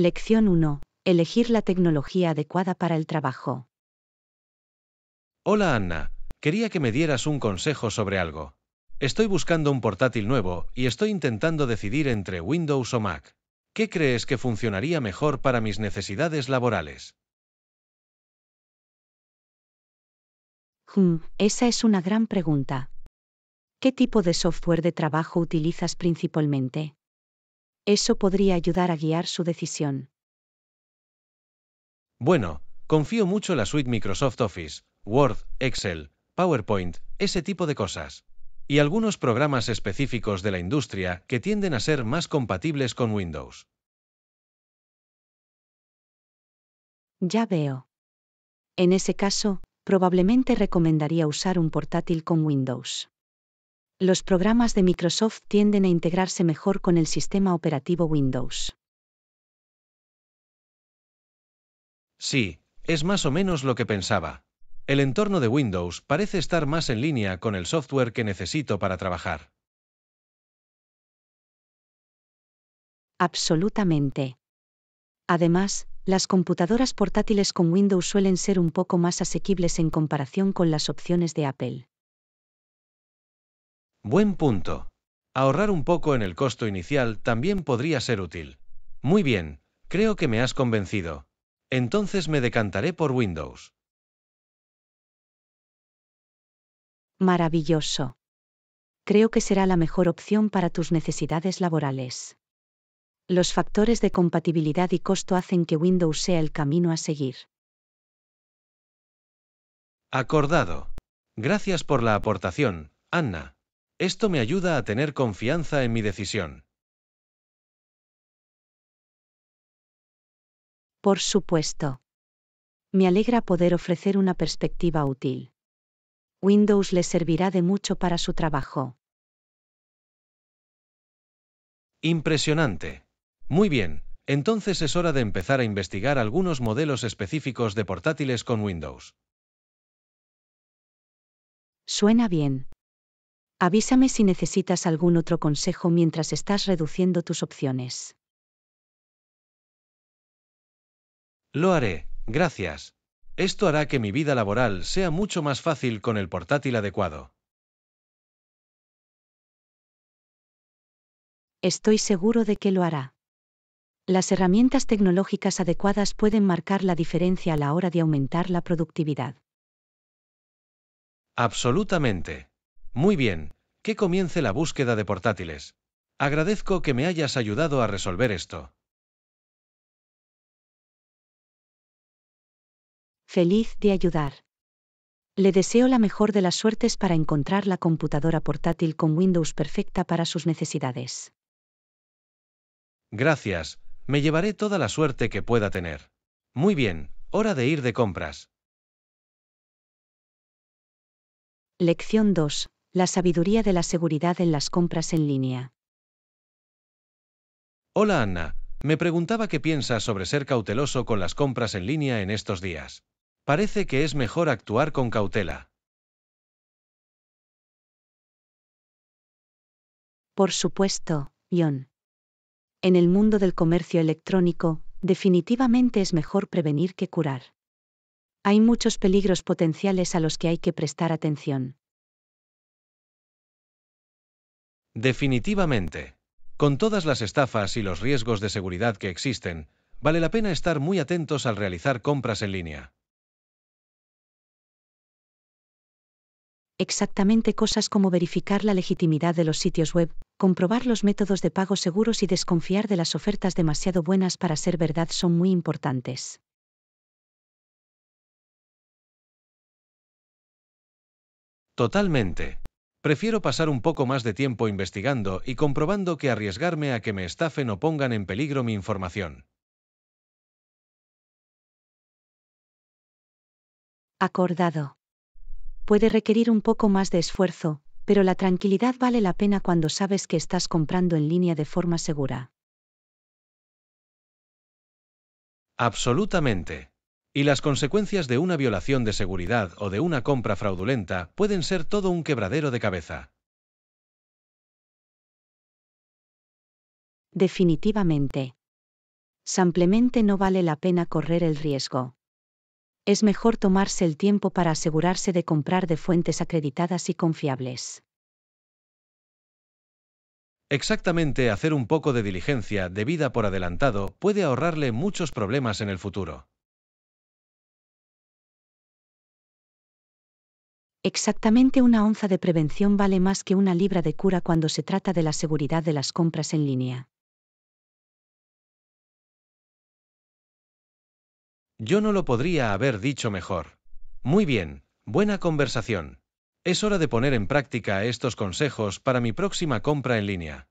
Lección 1. Elegir la tecnología adecuada para el trabajo. Hola Anna, quería que me dieras un consejo sobre algo. Estoy buscando un portátil nuevo y estoy intentando decidir entre Windows o Mac. ¿Qué crees que funcionaría mejor para mis necesidades laborales? Hmm, esa es una gran pregunta. ¿Qué tipo de software de trabajo utilizas principalmente? Eso podría ayudar a guiar su decisión. Bueno, confío mucho en la suite Microsoft Office, Word, Excel, PowerPoint, ese tipo de cosas. Y algunos programas específicos de la industria que tienden a ser más compatibles con Windows. Ya veo. En ese caso, probablemente recomendaría usar un portátil con Windows los programas de Microsoft tienden a integrarse mejor con el sistema operativo Windows. Sí, es más o menos lo que pensaba. El entorno de Windows parece estar más en línea con el software que necesito para trabajar. Absolutamente. Además, las computadoras portátiles con Windows suelen ser un poco más asequibles en comparación con las opciones de Apple. Buen punto. Ahorrar un poco en el costo inicial también podría ser útil. Muy bien, creo que me has convencido. Entonces me decantaré por Windows. Maravilloso. Creo que será la mejor opción para tus necesidades laborales. Los factores de compatibilidad y costo hacen que Windows sea el camino a seguir. Acordado. Gracias por la aportación, Anna. Esto me ayuda a tener confianza en mi decisión. Por supuesto. Me alegra poder ofrecer una perspectiva útil. Windows le servirá de mucho para su trabajo. Impresionante. Muy bien, entonces es hora de empezar a investigar algunos modelos específicos de portátiles con Windows. Suena bien. Avísame si necesitas algún otro consejo mientras estás reduciendo tus opciones. Lo haré, gracias. Esto hará que mi vida laboral sea mucho más fácil con el portátil adecuado. Estoy seguro de que lo hará. Las herramientas tecnológicas adecuadas pueden marcar la diferencia a la hora de aumentar la productividad. Absolutamente. Muy bien, que comience la búsqueda de portátiles. Agradezco que me hayas ayudado a resolver esto. Feliz de ayudar. Le deseo la mejor de las suertes para encontrar la computadora portátil con Windows perfecta para sus necesidades. Gracias, me llevaré toda la suerte que pueda tener. Muy bien, hora de ir de compras. Lección 2. La sabiduría de la seguridad en las compras en línea. Hola Ana, me preguntaba qué piensas sobre ser cauteloso con las compras en línea en estos días. Parece que es mejor actuar con cautela. Por supuesto, John. En el mundo del comercio electrónico, definitivamente es mejor prevenir que curar. Hay muchos peligros potenciales a los que hay que prestar atención. Definitivamente. Con todas las estafas y los riesgos de seguridad que existen, vale la pena estar muy atentos al realizar compras en línea. Exactamente cosas como verificar la legitimidad de los sitios web, comprobar los métodos de pago seguros y desconfiar de las ofertas demasiado buenas para ser verdad son muy importantes. Totalmente. Prefiero pasar un poco más de tiempo investigando y comprobando que arriesgarme a que me estafen o pongan en peligro mi información. Acordado. Puede requerir un poco más de esfuerzo, pero la tranquilidad vale la pena cuando sabes que estás comprando en línea de forma segura. Absolutamente. Y las consecuencias de una violación de seguridad o de una compra fraudulenta pueden ser todo un quebradero de cabeza. Definitivamente. Simplemente no vale la pena correr el riesgo. Es mejor tomarse el tiempo para asegurarse de comprar de fuentes acreditadas y confiables. Exactamente hacer un poco de diligencia debida por adelantado puede ahorrarle muchos problemas en el futuro. Exactamente una onza de prevención vale más que una libra de cura cuando se trata de la seguridad de las compras en línea. Yo no lo podría haber dicho mejor. Muy bien, buena conversación. Es hora de poner en práctica estos consejos para mi próxima compra en línea.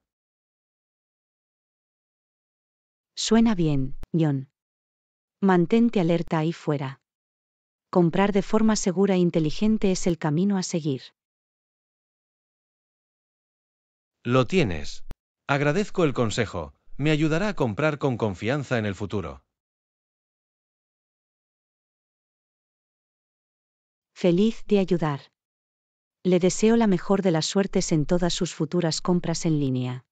Suena bien, John. Mantente alerta ahí fuera comprar de forma segura e inteligente es el camino a seguir. Lo tienes. Agradezco el consejo, me ayudará a comprar con confianza en el futuro. Feliz de ayudar. Le deseo la mejor de las suertes en todas sus futuras compras en línea.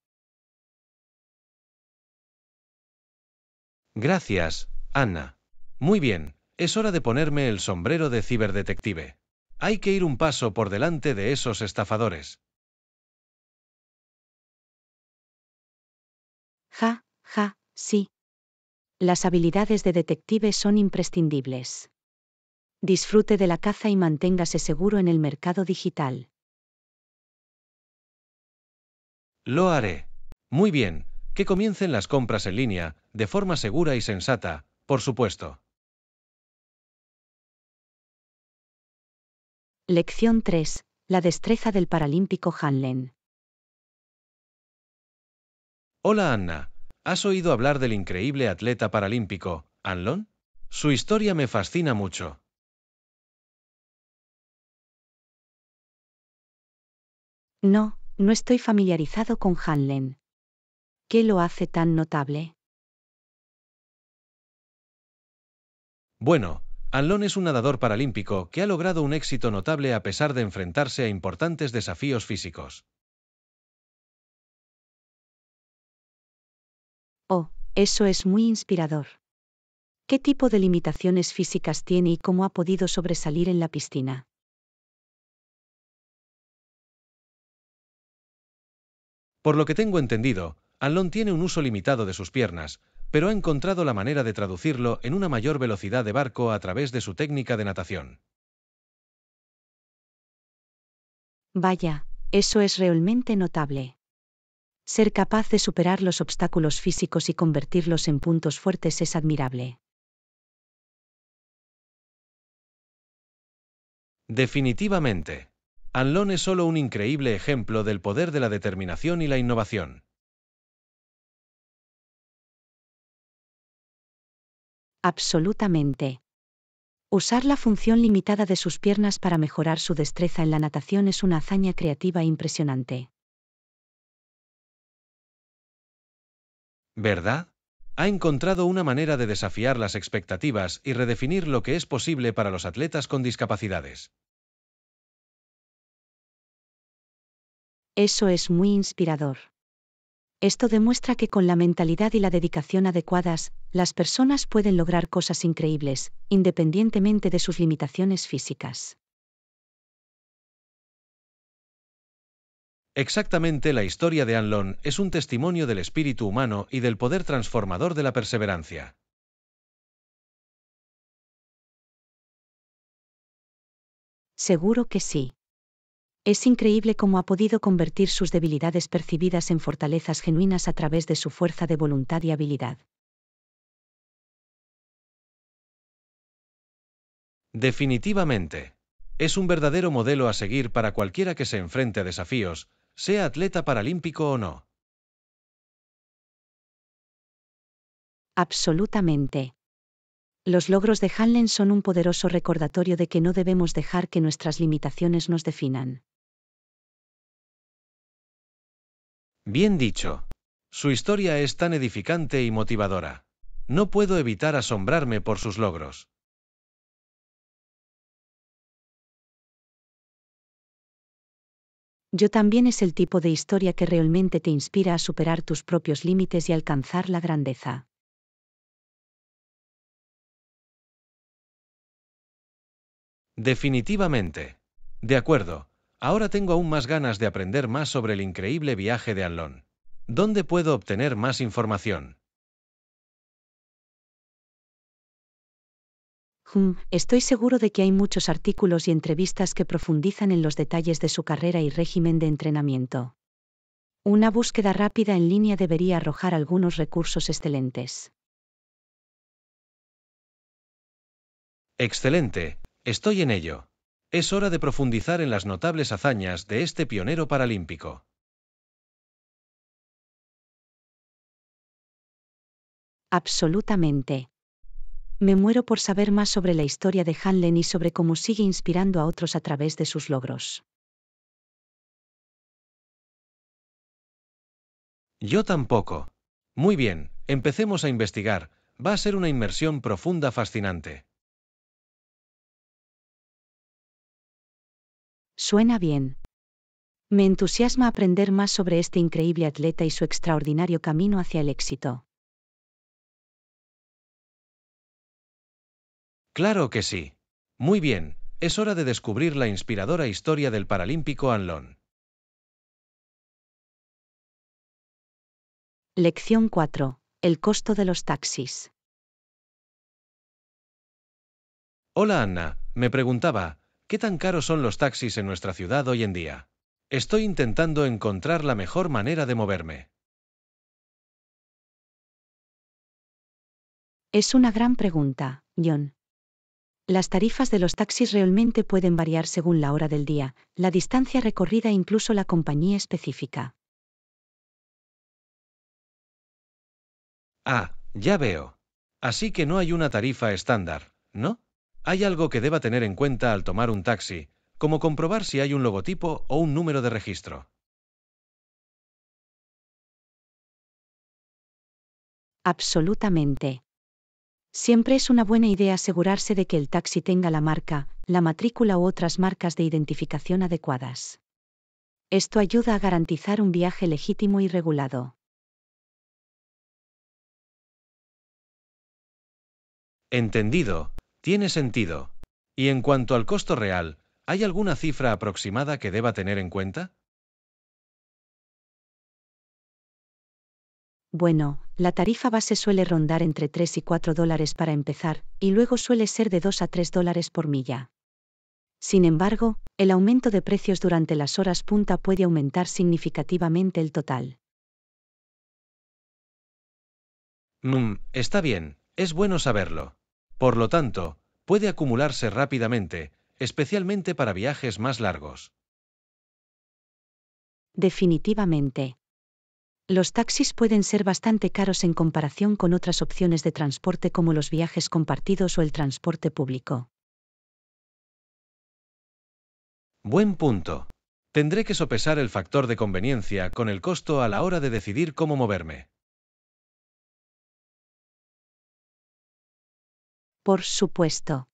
Gracias, Ana. Muy bien. Es hora de ponerme el sombrero de ciberdetective. Hay que ir un paso por delante de esos estafadores. Ja, ja, sí. Las habilidades de detective son imprescindibles. Disfrute de la caza y manténgase seguro en el mercado digital. Lo haré. Muy bien, que comiencen las compras en línea, de forma segura y sensata, por supuesto. Lección 3. La destreza del paralímpico Hanlen. Hola Anna, ¿has oído hablar del increíble atleta paralímpico, Anlon? Su historia me fascina mucho. No, no estoy familiarizado con Hanlen. ¿Qué lo hace tan notable? Bueno, Anlon es un nadador paralímpico que ha logrado un éxito notable a pesar de enfrentarse a importantes desafíos físicos. Oh, eso es muy inspirador. ¿Qué tipo de limitaciones físicas tiene y cómo ha podido sobresalir en la piscina? Por lo que tengo entendido, Anlon tiene un uso limitado de sus piernas, pero ha encontrado la manera de traducirlo en una mayor velocidad de barco a través de su técnica de natación. Vaya, eso es realmente notable. Ser capaz de superar los obstáculos físicos y convertirlos en puntos fuertes es admirable. Definitivamente. Anlon es solo un increíble ejemplo del poder de la determinación y la innovación. Absolutamente. Usar la función limitada de sus piernas para mejorar su destreza en la natación es una hazaña creativa impresionante. ¿Verdad? Ha encontrado una manera de desafiar las expectativas y redefinir lo que es posible para los atletas con discapacidades. Eso es muy inspirador. Esto demuestra que con la mentalidad y la dedicación adecuadas, las personas pueden lograr cosas increíbles, independientemente de sus limitaciones físicas. Exactamente la historia de Anlon es un testimonio del espíritu humano y del poder transformador de la perseverancia. Seguro que sí. Es increíble cómo ha podido convertir sus debilidades percibidas en fortalezas genuinas a través de su fuerza de voluntad y habilidad. Definitivamente. Es un verdadero modelo a seguir para cualquiera que se enfrente a desafíos, sea atleta paralímpico o no. Absolutamente. Los logros de Hanlen son un poderoso recordatorio de que no debemos dejar que nuestras limitaciones nos definan. Bien dicho. Su historia es tan edificante y motivadora. No puedo evitar asombrarme por sus logros. Yo también es el tipo de historia que realmente te inspira a superar tus propios límites y alcanzar la grandeza. Definitivamente. De acuerdo, Ahora tengo aún más ganas de aprender más sobre el increíble viaje de Alon. ¿Dónde puedo obtener más información? Hmm, estoy seguro de que hay muchos artículos y entrevistas que profundizan en los detalles de su carrera y régimen de entrenamiento. Una búsqueda rápida en línea debería arrojar algunos recursos excelentes. Excelente, estoy en ello. Es hora de profundizar en las notables hazañas de este pionero paralímpico. Absolutamente. Me muero por saber más sobre la historia de Hanlen y sobre cómo sigue inspirando a otros a través de sus logros. Yo tampoco. Muy bien, empecemos a investigar. Va a ser una inmersión profunda fascinante. Suena bien. Me entusiasma aprender más sobre este increíble atleta y su extraordinario camino hacia el éxito. Claro que sí. Muy bien, es hora de descubrir la inspiradora historia del paralímpico Anlon. Lección 4. El costo de los taxis. Hola Anna, me preguntaba, ¿Qué tan caros son los taxis en nuestra ciudad hoy en día? Estoy intentando encontrar la mejor manera de moverme. Es una gran pregunta, John. Las tarifas de los taxis realmente pueden variar según la hora del día, la distancia recorrida e incluso la compañía específica. Ah, ya veo. Así que no hay una tarifa estándar, ¿no? Hay algo que deba tener en cuenta al tomar un taxi, como comprobar si hay un logotipo o un número de registro. Absolutamente. Siempre es una buena idea asegurarse de que el taxi tenga la marca, la matrícula u otras marcas de identificación adecuadas. Esto ayuda a garantizar un viaje legítimo y regulado. Entendido, tiene sentido. Y en cuanto al costo real, ¿hay alguna cifra aproximada que deba tener en cuenta? Bueno, la tarifa base suele rondar entre 3 y 4 dólares para empezar, y luego suele ser de 2 a 3 dólares por milla. Sin embargo, el aumento de precios durante las horas punta puede aumentar significativamente el total. Mmm, está bien, es bueno saberlo. Por lo tanto, puede acumularse rápidamente, especialmente para viajes más largos. Definitivamente. Los taxis pueden ser bastante caros en comparación con otras opciones de transporte como los viajes compartidos o el transporte público. Buen punto. Tendré que sopesar el factor de conveniencia con el costo a la hora de decidir cómo moverme. Por supuesto.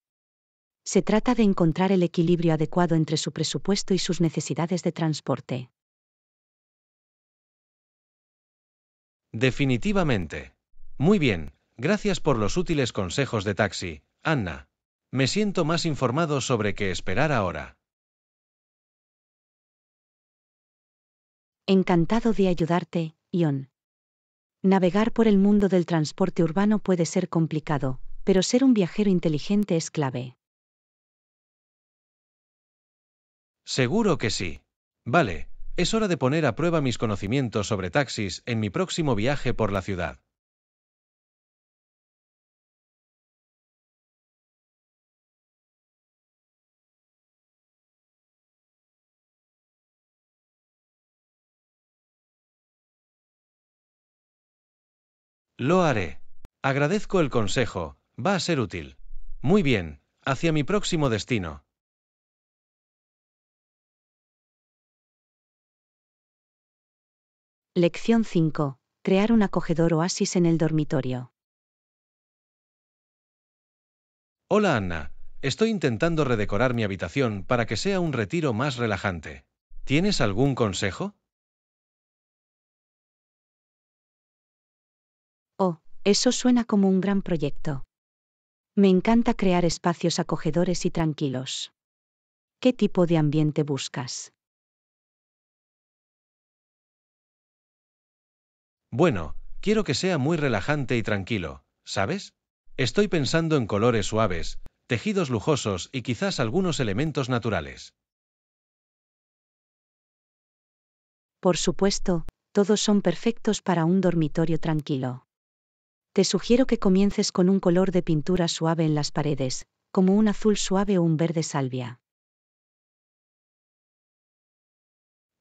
Se trata de encontrar el equilibrio adecuado entre su presupuesto y sus necesidades de transporte. Definitivamente. Muy bien, gracias por los útiles consejos de taxi, Anna. Me siento más informado sobre qué esperar ahora. Encantado de ayudarte, Ion. Navegar por el mundo del transporte urbano puede ser complicado, pero ser un viajero inteligente es clave. Seguro que sí. Vale, es hora de poner a prueba mis conocimientos sobre taxis en mi próximo viaje por la ciudad. Lo haré. Agradezco el consejo, Va a ser útil. Muy bien, hacia mi próximo destino. Lección 5. Crear un acogedor oasis en el dormitorio. Hola Anna, estoy intentando redecorar mi habitación para que sea un retiro más relajante. ¿Tienes algún consejo? Oh, eso suena como un gran proyecto. Me encanta crear espacios acogedores y tranquilos. ¿Qué tipo de ambiente buscas? Bueno, quiero que sea muy relajante y tranquilo, ¿sabes? Estoy pensando en colores suaves, tejidos lujosos y quizás algunos elementos naturales. Por supuesto, todos son perfectos para un dormitorio tranquilo. Te sugiero que comiences con un color de pintura suave en las paredes, como un azul suave o un verde salvia.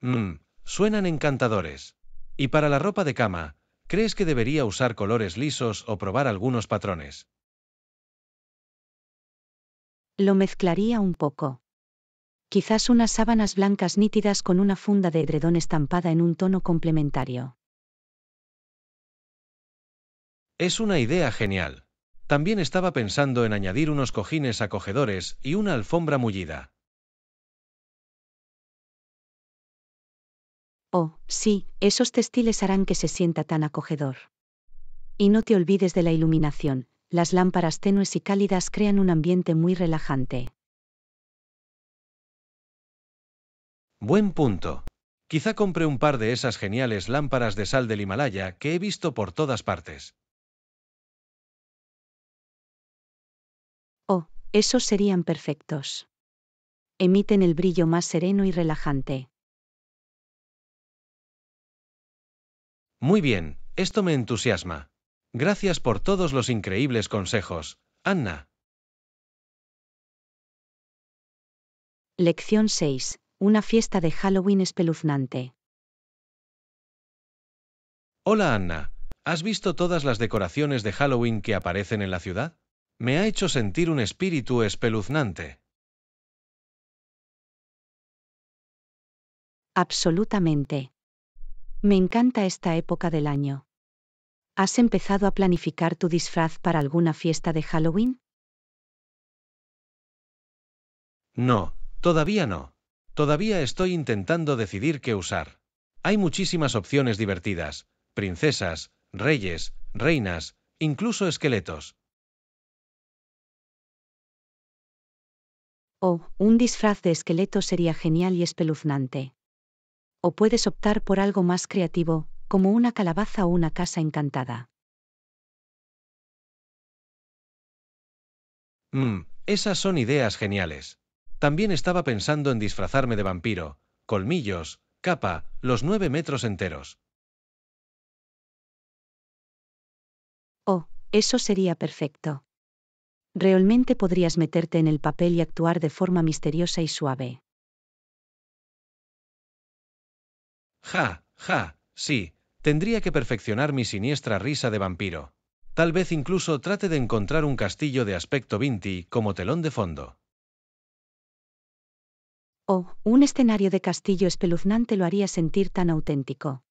Mmm, suenan encantadores. Y para la ropa de cama, ¿crees que debería usar colores lisos o probar algunos patrones? Lo mezclaría un poco. Quizás unas sábanas blancas nítidas con una funda de edredón estampada en un tono complementario. Es una idea genial. También estaba pensando en añadir unos cojines acogedores y una alfombra mullida. Oh, sí, esos textiles harán que se sienta tan acogedor. Y no te olvides de la iluminación, las lámparas tenues y cálidas crean un ambiente muy relajante. Buen punto. Quizá compre un par de esas geniales lámparas de sal del Himalaya que he visto por todas partes. Esos serían perfectos. Emiten el brillo más sereno y relajante. Muy bien, esto me entusiasma. Gracias por todos los increíbles consejos, Anna. Lección 6. Una fiesta de Halloween espeluznante. Hola Anna, ¿has visto todas las decoraciones de Halloween que aparecen en la ciudad? me ha hecho sentir un espíritu espeluznante. Absolutamente. Me encanta esta época del año. ¿Has empezado a planificar tu disfraz para alguna fiesta de Halloween? No, todavía no. Todavía estoy intentando decidir qué usar. Hay muchísimas opciones divertidas. Princesas, reyes, reinas, incluso esqueletos. Oh, un disfraz de esqueleto sería genial y espeluznante. O puedes optar por algo más creativo, como una calabaza o una casa encantada. Mmm, esas son ideas geniales. También estaba pensando en disfrazarme de vampiro, colmillos, capa, los nueve metros enteros. Oh, eso sería perfecto. Realmente podrías meterte en el papel y actuar de forma misteriosa y suave. Ja, ja, sí, tendría que perfeccionar mi siniestra risa de vampiro. Tal vez incluso trate de encontrar un castillo de aspecto vinti como telón de fondo. Oh, un escenario de castillo espeluznante lo haría sentir tan auténtico.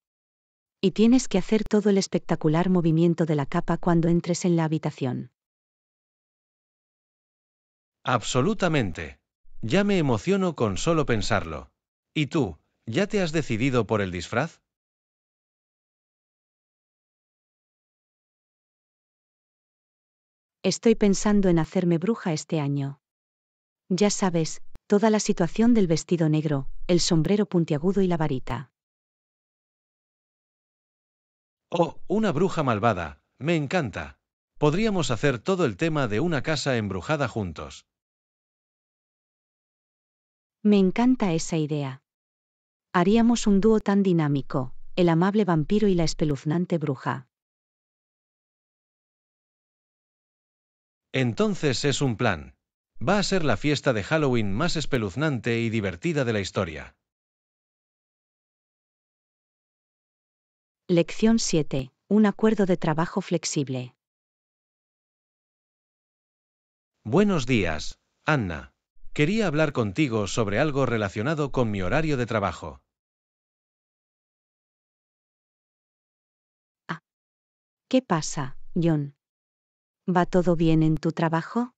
Y tienes que hacer todo el espectacular movimiento de la capa cuando entres en la habitación. Absolutamente. Ya me emociono con solo pensarlo. ¿Y tú, ya te has decidido por el disfraz? Estoy pensando en hacerme bruja este año. Ya sabes, toda la situación del vestido negro, el sombrero puntiagudo y la varita. Oh, una bruja malvada, me encanta. Podríamos hacer todo el tema de una casa embrujada juntos. Me encanta esa idea. Haríamos un dúo tan dinámico, el amable vampiro y la espeluznante bruja. Entonces es un plan. Va a ser la fiesta de Halloween más espeluznante y divertida de la historia. Lección 7. Un acuerdo de trabajo flexible. Buenos días, Anna. Quería hablar contigo sobre algo relacionado con mi horario de trabajo. Ah, ¿Qué pasa, John? ¿Va todo bien en tu trabajo?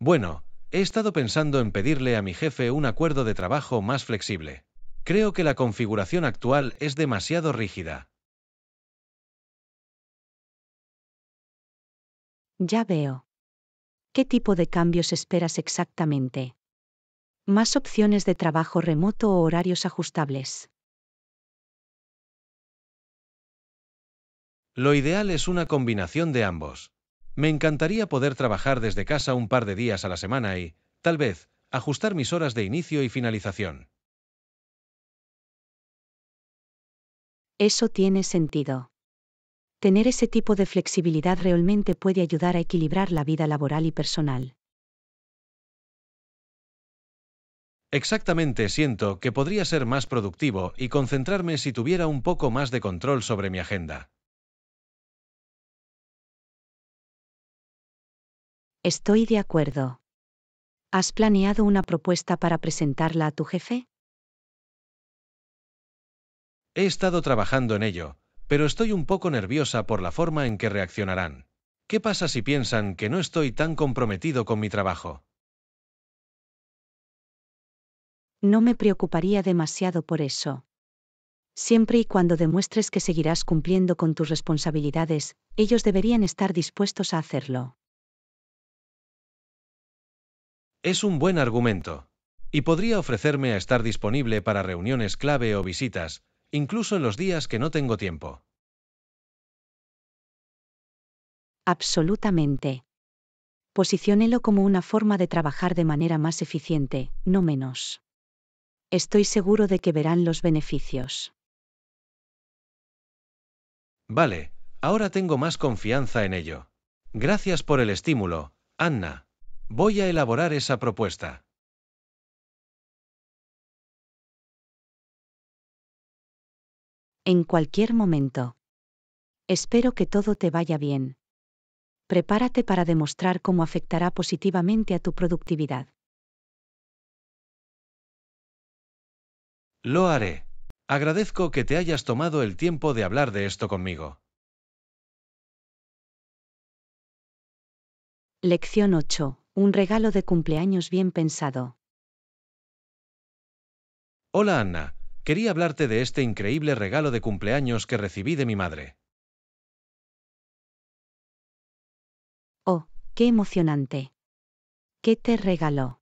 Bueno, he estado pensando en pedirle a mi jefe un acuerdo de trabajo más flexible. Creo que la configuración actual es demasiado rígida. Ya veo. ¿Qué tipo de cambios esperas exactamente? Más opciones de trabajo remoto o horarios ajustables. Lo ideal es una combinación de ambos. Me encantaría poder trabajar desde casa un par de días a la semana y, tal vez, ajustar mis horas de inicio y finalización. Eso tiene sentido. Tener ese tipo de flexibilidad realmente puede ayudar a equilibrar la vida laboral y personal. Exactamente, siento que podría ser más productivo y concentrarme si tuviera un poco más de control sobre mi agenda. Estoy de acuerdo. ¿Has planeado una propuesta para presentarla a tu jefe? He estado trabajando en ello, pero estoy un poco nerviosa por la forma en que reaccionarán. ¿Qué pasa si piensan que no estoy tan comprometido con mi trabajo? No me preocuparía demasiado por eso. Siempre y cuando demuestres que seguirás cumpliendo con tus responsabilidades, ellos deberían estar dispuestos a hacerlo. Es un buen argumento. Y podría ofrecerme a estar disponible para reuniones clave o visitas, incluso en los días que no tengo tiempo. Absolutamente. Posiciónelo como una forma de trabajar de manera más eficiente, no menos. Estoy seguro de que verán los beneficios. Vale, ahora tengo más confianza en ello. Gracias por el estímulo, Anna. Voy a elaborar esa propuesta. En cualquier momento. Espero que todo te vaya bien. Prepárate para demostrar cómo afectará positivamente a tu productividad. Lo haré. Agradezco que te hayas tomado el tiempo de hablar de esto conmigo. Lección 8. Un regalo de cumpleaños bien pensado. Hola Ana quería hablarte de este increíble regalo de cumpleaños que recibí de mi madre. Oh, qué emocionante. ¿Qué te regaló?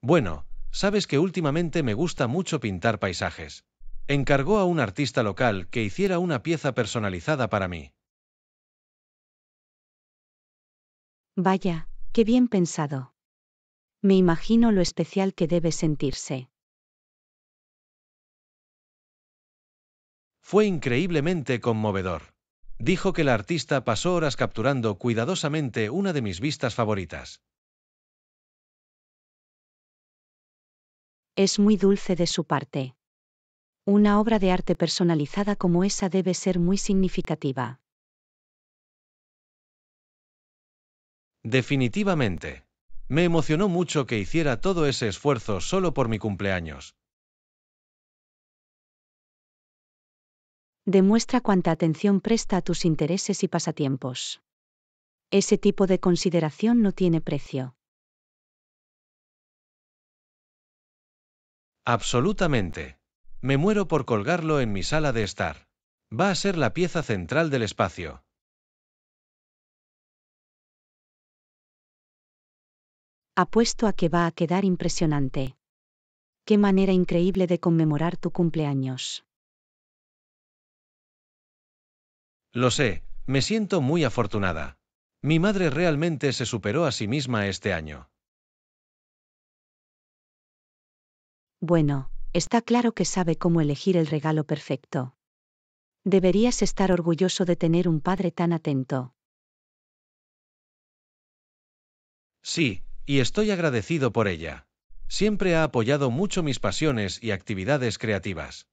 Bueno, sabes que últimamente me gusta mucho pintar paisajes. Encargó a un artista local que hiciera una pieza personalizada para mí. Vaya, qué bien pensado me imagino lo especial que debe sentirse. Fue increíblemente conmovedor. Dijo que la artista pasó horas capturando cuidadosamente una de mis vistas favoritas. Es muy dulce de su parte. Una obra de arte personalizada como esa debe ser muy significativa. Definitivamente. Me emocionó mucho que hiciera todo ese esfuerzo solo por mi cumpleaños. Demuestra cuánta atención presta a tus intereses y pasatiempos. Ese tipo de consideración no tiene precio. Absolutamente. Me muero por colgarlo en mi sala de estar. Va a ser la pieza central del espacio. apuesto a que va a quedar impresionante. Qué manera increíble de conmemorar tu cumpleaños. Lo sé, me siento muy afortunada. Mi madre realmente se superó a sí misma este año. Bueno, está claro que sabe cómo elegir el regalo perfecto. Deberías estar orgulloso de tener un padre tan atento. Sí, y estoy agradecido por ella. Siempre ha apoyado mucho mis pasiones y actividades creativas.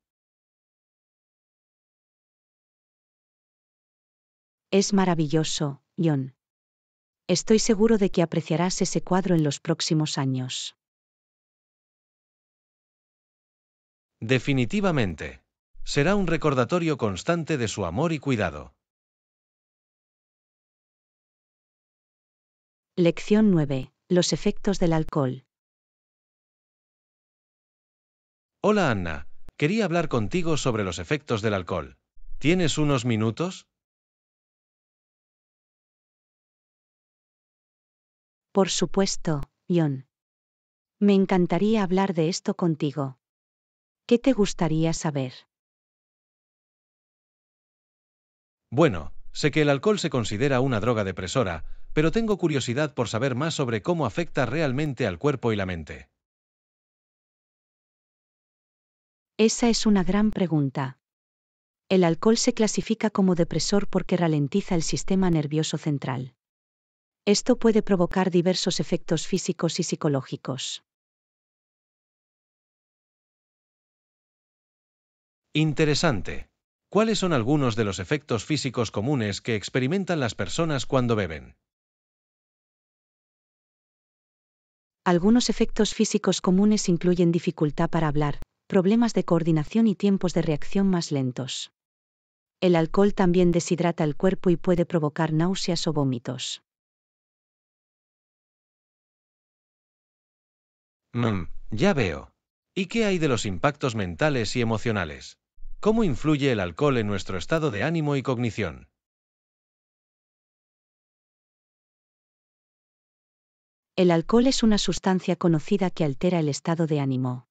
Es maravilloso, John. Estoy seguro de que apreciarás ese cuadro en los próximos años. Definitivamente. Será un recordatorio constante de su amor y cuidado. Lección 9. Los efectos del alcohol. Hola Anna, quería hablar contigo sobre los efectos del alcohol. ¿Tienes unos minutos? Por supuesto, John. Me encantaría hablar de esto contigo. ¿Qué te gustaría saber? Bueno, sé que el alcohol se considera una droga depresora, pero tengo curiosidad por saber más sobre cómo afecta realmente al cuerpo y la mente. Esa es una gran pregunta. El alcohol se clasifica como depresor porque ralentiza el sistema nervioso central. Esto puede provocar diversos efectos físicos y psicológicos. Interesante. ¿Cuáles son algunos de los efectos físicos comunes que experimentan las personas cuando beben? Algunos efectos físicos comunes incluyen dificultad para hablar, problemas de coordinación y tiempos de reacción más lentos. El alcohol también deshidrata el cuerpo y puede provocar náuseas o vómitos. Mm, ya veo. ¿Y qué hay de los impactos mentales y emocionales? ¿Cómo influye el alcohol en nuestro estado de ánimo y cognición? El alcohol es una sustancia conocida que altera el estado de ánimo.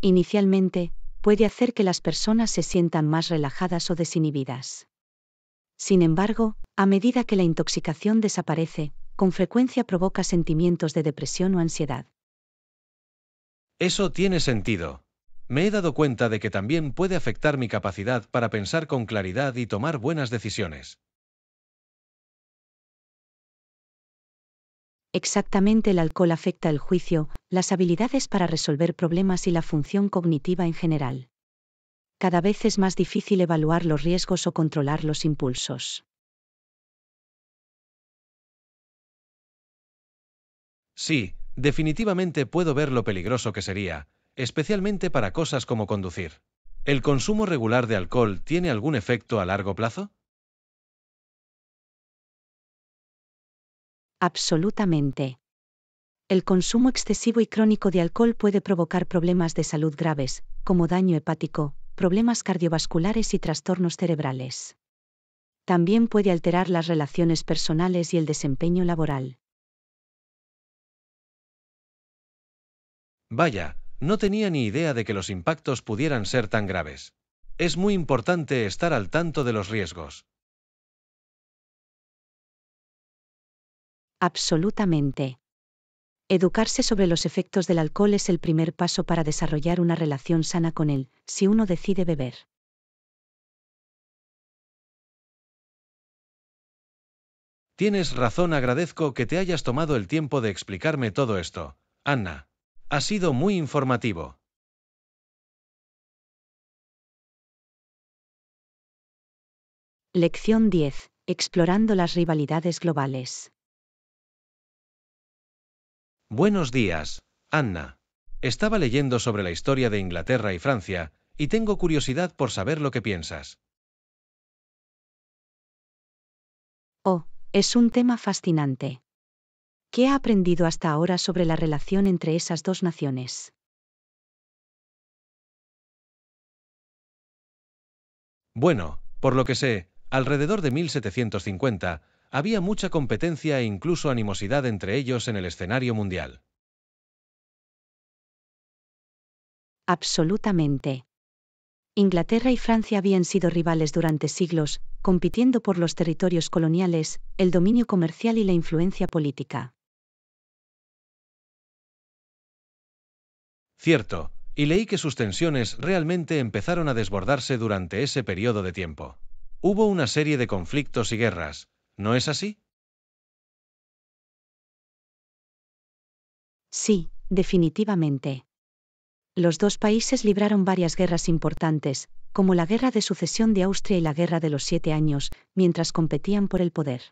Inicialmente, puede hacer que las personas se sientan más relajadas o desinhibidas. Sin embargo, a medida que la intoxicación desaparece, con frecuencia provoca sentimientos de depresión o ansiedad. Eso tiene sentido. Me he dado cuenta de que también puede afectar mi capacidad para pensar con claridad y tomar buenas decisiones. Exactamente el alcohol afecta el juicio, las habilidades para resolver problemas y la función cognitiva en general. Cada vez es más difícil evaluar los riesgos o controlar los impulsos. Sí, definitivamente puedo ver lo peligroso que sería, especialmente para cosas como conducir. ¿El consumo regular de alcohol tiene algún efecto a largo plazo? Absolutamente. El consumo excesivo y crónico de alcohol puede provocar problemas de salud graves, como daño hepático, problemas cardiovasculares y trastornos cerebrales. También puede alterar las relaciones personales y el desempeño laboral. Vaya, no tenía ni idea de que los impactos pudieran ser tan graves. Es muy importante estar al tanto de los riesgos. Absolutamente. Educarse sobre los efectos del alcohol es el primer paso para desarrollar una relación sana con él, si uno decide beber. Tienes razón, agradezco que te hayas tomado el tiempo de explicarme todo esto, Anna. Ha sido muy informativo. Lección 10. Explorando las rivalidades globales. Buenos días, Anna. Estaba leyendo sobre la historia de Inglaterra y Francia, y tengo curiosidad por saber lo que piensas. Oh, es un tema fascinante. ¿Qué ha aprendido hasta ahora sobre la relación entre esas dos naciones? Bueno, por lo que sé, alrededor de 1750, había mucha competencia e incluso animosidad entre ellos en el escenario mundial. Absolutamente. Inglaterra y Francia habían sido rivales durante siglos, compitiendo por los territorios coloniales, el dominio comercial y la influencia política. Cierto, y leí que sus tensiones realmente empezaron a desbordarse durante ese periodo de tiempo. Hubo una serie de conflictos y guerras, ¿No es así? Sí, definitivamente. Los dos países libraron varias guerras importantes, como la Guerra de Sucesión de Austria y la Guerra de los Siete Años, mientras competían por el poder.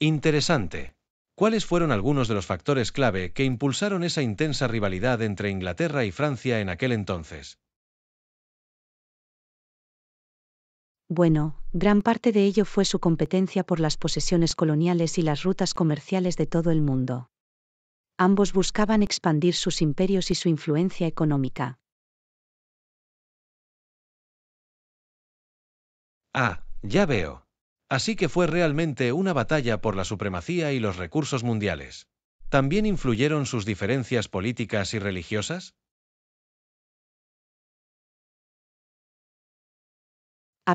Interesante. ¿Cuáles fueron algunos de los factores clave que impulsaron esa intensa rivalidad entre Inglaterra y Francia en aquel entonces? Bueno, gran parte de ello fue su competencia por las posesiones coloniales y las rutas comerciales de todo el mundo. Ambos buscaban expandir sus imperios y su influencia económica. Ah, ya veo. Así que fue realmente una batalla por la supremacía y los recursos mundiales. ¿También influyeron sus diferencias políticas y religiosas?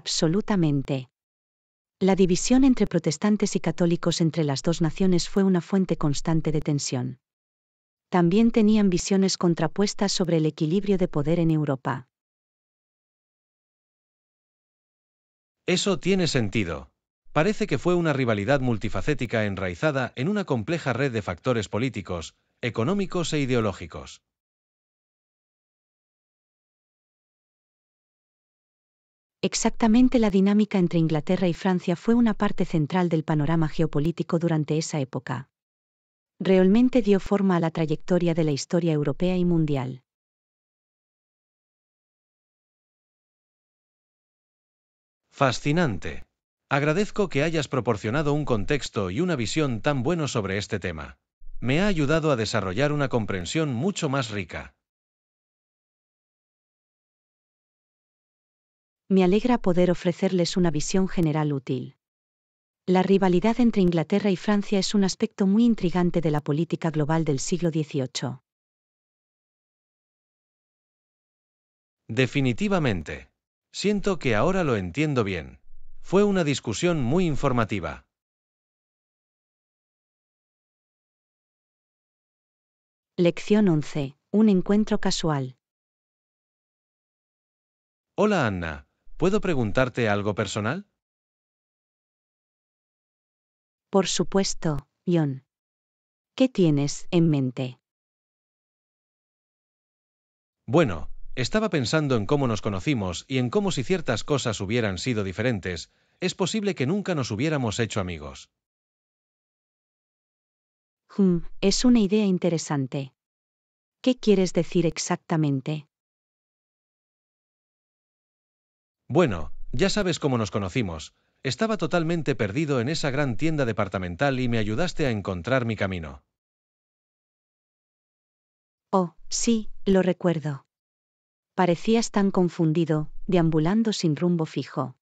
Absolutamente. La división entre protestantes y católicos entre las dos naciones fue una fuente constante de tensión. También tenían visiones contrapuestas sobre el equilibrio de poder en Europa. Eso tiene sentido. Parece que fue una rivalidad multifacética enraizada en una compleja red de factores políticos, económicos e ideológicos. Exactamente la dinámica entre Inglaterra y Francia fue una parte central del panorama geopolítico durante esa época. Realmente dio forma a la trayectoria de la historia europea y mundial. Fascinante. Agradezco que hayas proporcionado un contexto y una visión tan bueno sobre este tema. Me ha ayudado a desarrollar una comprensión mucho más rica. me alegra poder ofrecerles una visión general útil. La rivalidad entre Inglaterra y Francia es un aspecto muy intrigante de la política global del siglo XVIII. Definitivamente. Siento que ahora lo entiendo bien. Fue una discusión muy informativa. Lección 11. Un encuentro casual. Hola Anna, ¿Puedo preguntarte algo personal? Por supuesto, John. ¿Qué tienes en mente? Bueno, estaba pensando en cómo nos conocimos y en cómo si ciertas cosas hubieran sido diferentes, es posible que nunca nos hubiéramos hecho amigos. Hmm, es una idea interesante. ¿Qué quieres decir exactamente? Bueno, ya sabes cómo nos conocimos. Estaba totalmente perdido en esa gran tienda departamental y me ayudaste a encontrar mi camino. Oh, sí, lo recuerdo. Parecías tan confundido, deambulando sin rumbo fijo.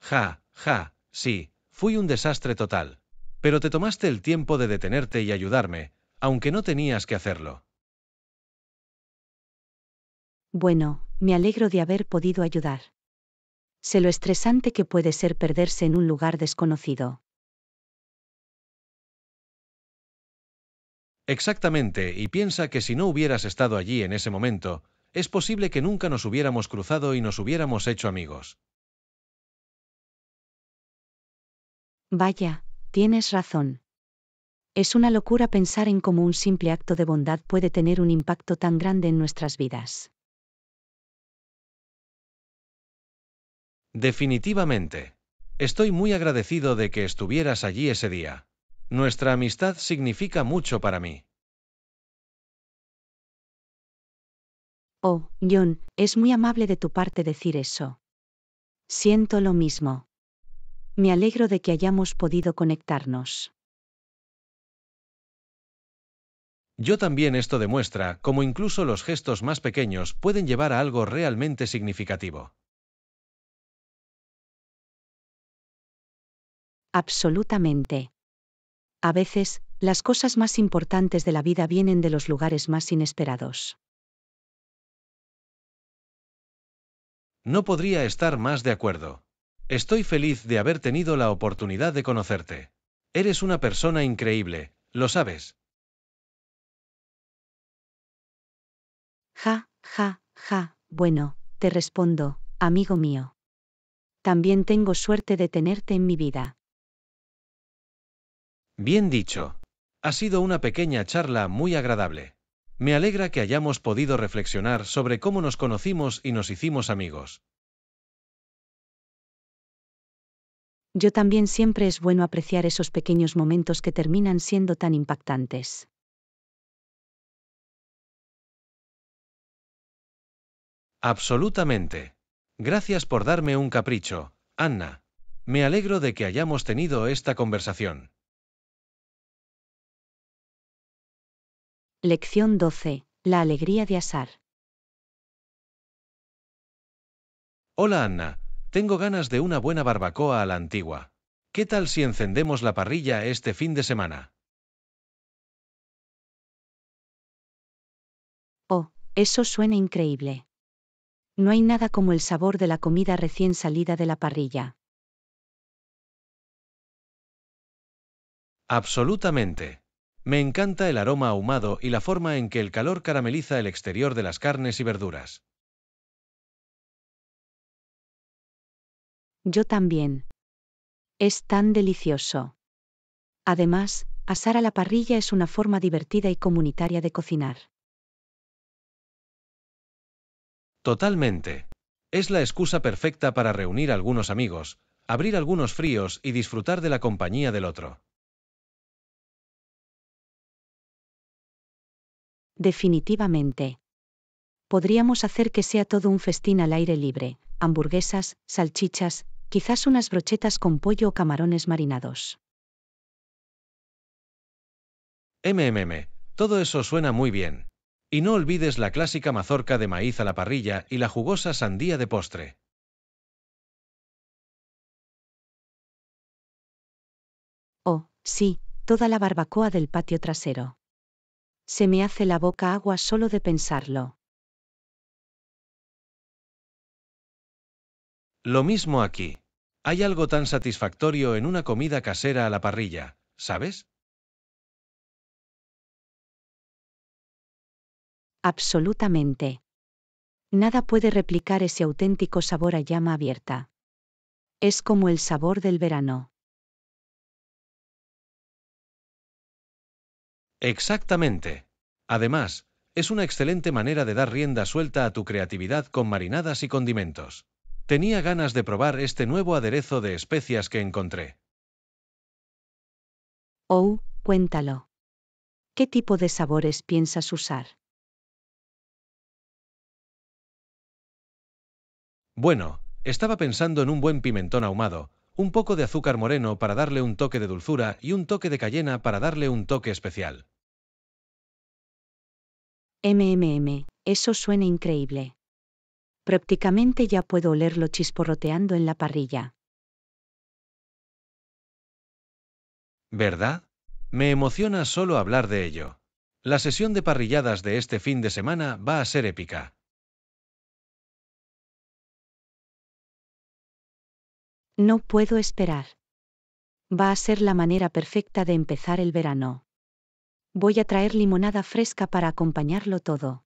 Ja, ja, sí, fui un desastre total. Pero te tomaste el tiempo de detenerte y ayudarme, aunque no tenías que hacerlo. Bueno, me alegro de haber podido ayudar. Sé lo estresante que puede ser perderse en un lugar desconocido. Exactamente, y piensa que si no hubieras estado allí en ese momento, es posible que nunca nos hubiéramos cruzado y nos hubiéramos hecho amigos. Vaya, tienes razón. Es una locura pensar en cómo un simple acto de bondad puede tener un impacto tan grande en nuestras vidas. Definitivamente. Estoy muy agradecido de que estuvieras allí ese día. Nuestra amistad significa mucho para mí. Oh, John, es muy amable de tu parte decir eso. Siento lo mismo. Me alegro de que hayamos podido conectarnos. Yo también esto demuestra cómo incluso los gestos más pequeños pueden llevar a algo realmente significativo. Absolutamente. A veces, las cosas más importantes de la vida vienen de los lugares más inesperados. No podría estar más de acuerdo. Estoy feliz de haber tenido la oportunidad de conocerte. Eres una persona increíble, lo sabes. Ja, ja, ja, bueno, te respondo, amigo mío. También tengo suerte de tenerte en mi vida. Bien dicho. Ha sido una pequeña charla muy agradable. Me alegra que hayamos podido reflexionar sobre cómo nos conocimos y nos hicimos amigos. Yo también siempre es bueno apreciar esos pequeños momentos que terminan siendo tan impactantes. Absolutamente. Gracias por darme un capricho, Anna. Me alegro de que hayamos tenido esta conversación. Lección 12. La alegría de asar. Hola Anna, tengo ganas de una buena barbacoa a la antigua. ¿Qué tal si encendemos la parrilla este fin de semana? Oh, eso suena increíble. No hay nada como el sabor de la comida recién salida de la parrilla. Absolutamente. Me encanta el aroma ahumado y la forma en que el calor carameliza el exterior de las carnes y verduras. Yo también. Es tan delicioso. Además, asar a la parrilla es una forma divertida y comunitaria de cocinar. Totalmente. Es la excusa perfecta para reunir algunos amigos, abrir algunos fríos y disfrutar de la compañía del otro. Definitivamente. Podríamos hacer que sea todo un festín al aire libre, hamburguesas, salchichas, quizás unas brochetas con pollo o camarones marinados. MMM, todo eso suena muy bien. Y no olvides la clásica mazorca de maíz a la parrilla y la jugosa sandía de postre. Oh, sí, toda la barbacoa del patio trasero. Se me hace la boca agua solo de pensarlo. Lo mismo aquí. Hay algo tan satisfactorio en una comida casera a la parrilla, ¿sabes? Absolutamente. Nada puede replicar ese auténtico sabor a llama abierta. Es como el sabor del verano. Exactamente. Además, es una excelente manera de dar rienda suelta a tu creatividad con marinadas y condimentos. Tenía ganas de probar este nuevo aderezo de especias que encontré. Oh, cuéntalo. ¿Qué tipo de sabores piensas usar? Bueno, estaba pensando en un buen pimentón ahumado, un poco de azúcar moreno para darle un toque de dulzura y un toque de cayena para darle un toque especial. MMM, eso suena increíble. Prácticamente ya puedo olerlo chisporroteando en la parrilla. ¿Verdad? Me emociona solo hablar de ello. La sesión de parrilladas de este fin de semana va a ser épica. No puedo esperar. Va a ser la manera perfecta de empezar el verano. Voy a traer limonada fresca para acompañarlo todo.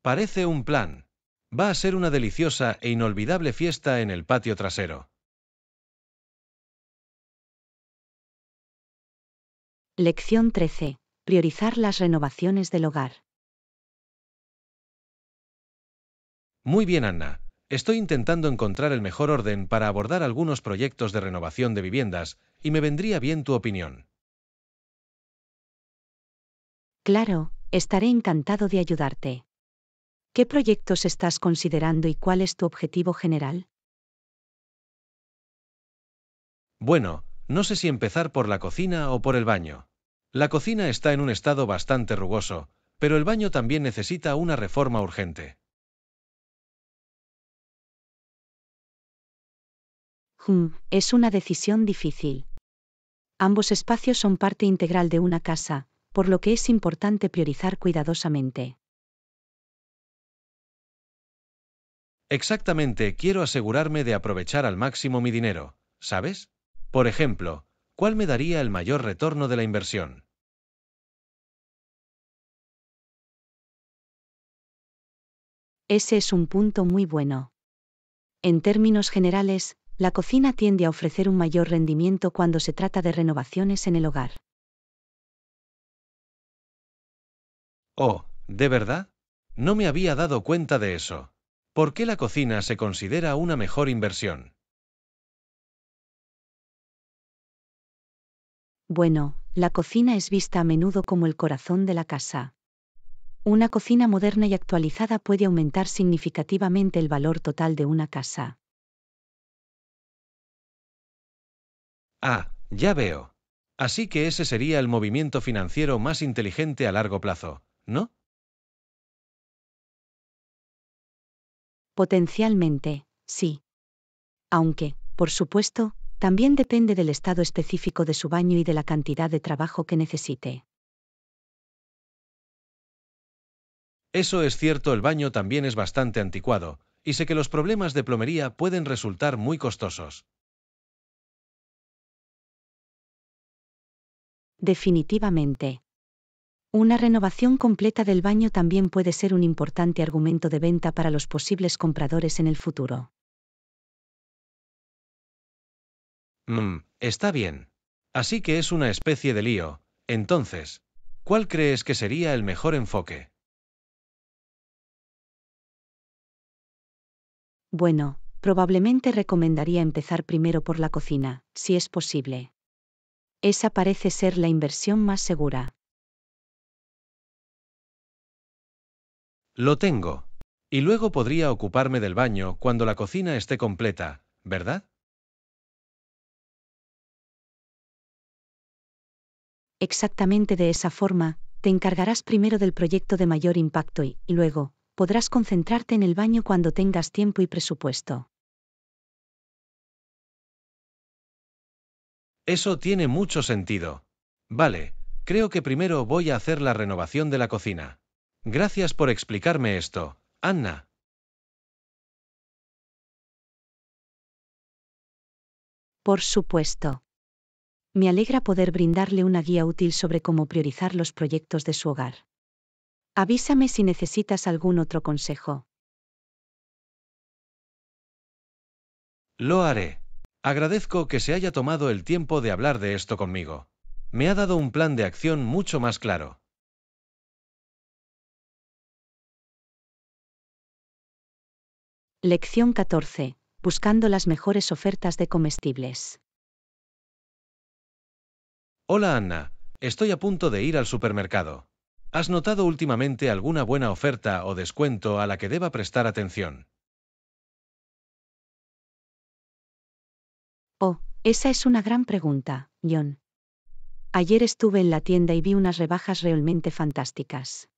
Parece un plan. Va a ser una deliciosa e inolvidable fiesta en el patio trasero. Lección 13. Priorizar las renovaciones del hogar. Muy bien, Anna. Estoy intentando encontrar el mejor orden para abordar algunos proyectos de renovación de viviendas y me vendría bien tu opinión. Claro, estaré encantado de ayudarte. ¿Qué proyectos estás considerando y cuál es tu objetivo general? Bueno, no sé si empezar por la cocina o por el baño. La cocina está en un estado bastante rugoso, pero el baño también necesita una reforma urgente. Mm, es una decisión difícil. Ambos espacios son parte integral de una casa, por lo que es importante priorizar cuidadosamente. Exactamente, quiero asegurarme de aprovechar al máximo mi dinero, ¿sabes? Por ejemplo, ¿cuál me daría el mayor retorno de la inversión? Ese es un punto muy bueno. En términos generales, la cocina tiende a ofrecer un mayor rendimiento cuando se trata de renovaciones en el hogar. Oh, ¿de verdad? No me había dado cuenta de eso. ¿Por qué la cocina se considera una mejor inversión? Bueno, la cocina es vista a menudo como el corazón de la casa. Una cocina moderna y actualizada puede aumentar significativamente el valor total de una casa. Ah, ya veo. Así que ese sería el movimiento financiero más inteligente a largo plazo, ¿no? Potencialmente, sí. Aunque, por supuesto, también depende del estado específico de su baño y de la cantidad de trabajo que necesite. Eso es cierto, el baño también es bastante anticuado, y sé que los problemas de plomería pueden resultar muy costosos. Definitivamente. Una renovación completa del baño también puede ser un importante argumento de venta para los posibles compradores en el futuro. Mm, está bien. Así que es una especie de lío. Entonces, ¿cuál crees que sería el mejor enfoque? Bueno, probablemente recomendaría empezar primero por la cocina, si es posible. Esa parece ser la inversión más segura. Lo tengo. Y luego podría ocuparme del baño cuando la cocina esté completa, ¿verdad? Exactamente de esa forma, te encargarás primero del proyecto de mayor impacto y, luego, podrás concentrarte en el baño cuando tengas tiempo y presupuesto. Eso tiene mucho sentido. Vale, creo que primero voy a hacer la renovación de la cocina. Gracias por explicarme esto, Anna. Por supuesto. Me alegra poder brindarle una guía útil sobre cómo priorizar los proyectos de su hogar. Avísame si necesitas algún otro consejo. Lo haré. Agradezco que se haya tomado el tiempo de hablar de esto conmigo. Me ha dado un plan de acción mucho más claro. Lección 14. Buscando las mejores ofertas de comestibles. Hola Anna, estoy a punto de ir al supermercado. ¿Has notado últimamente alguna buena oferta o descuento a la que deba prestar atención? Oh, esa es una gran pregunta, John. Ayer estuve en la tienda y vi unas rebajas realmente fantásticas.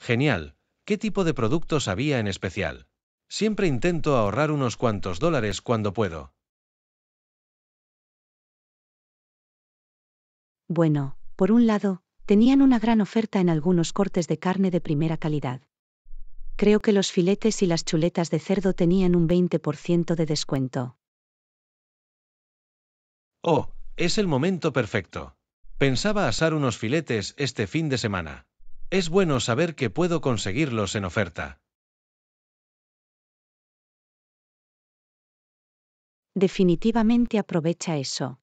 Genial. ¿Qué tipo de productos había en especial? Siempre intento ahorrar unos cuantos dólares cuando puedo. Bueno, por un lado, tenían una gran oferta en algunos cortes de carne de primera calidad creo que los filetes y las chuletas de cerdo tenían un 20% de descuento. Oh, es el momento perfecto. Pensaba asar unos filetes este fin de semana. Es bueno saber que puedo conseguirlos en oferta. Definitivamente aprovecha eso.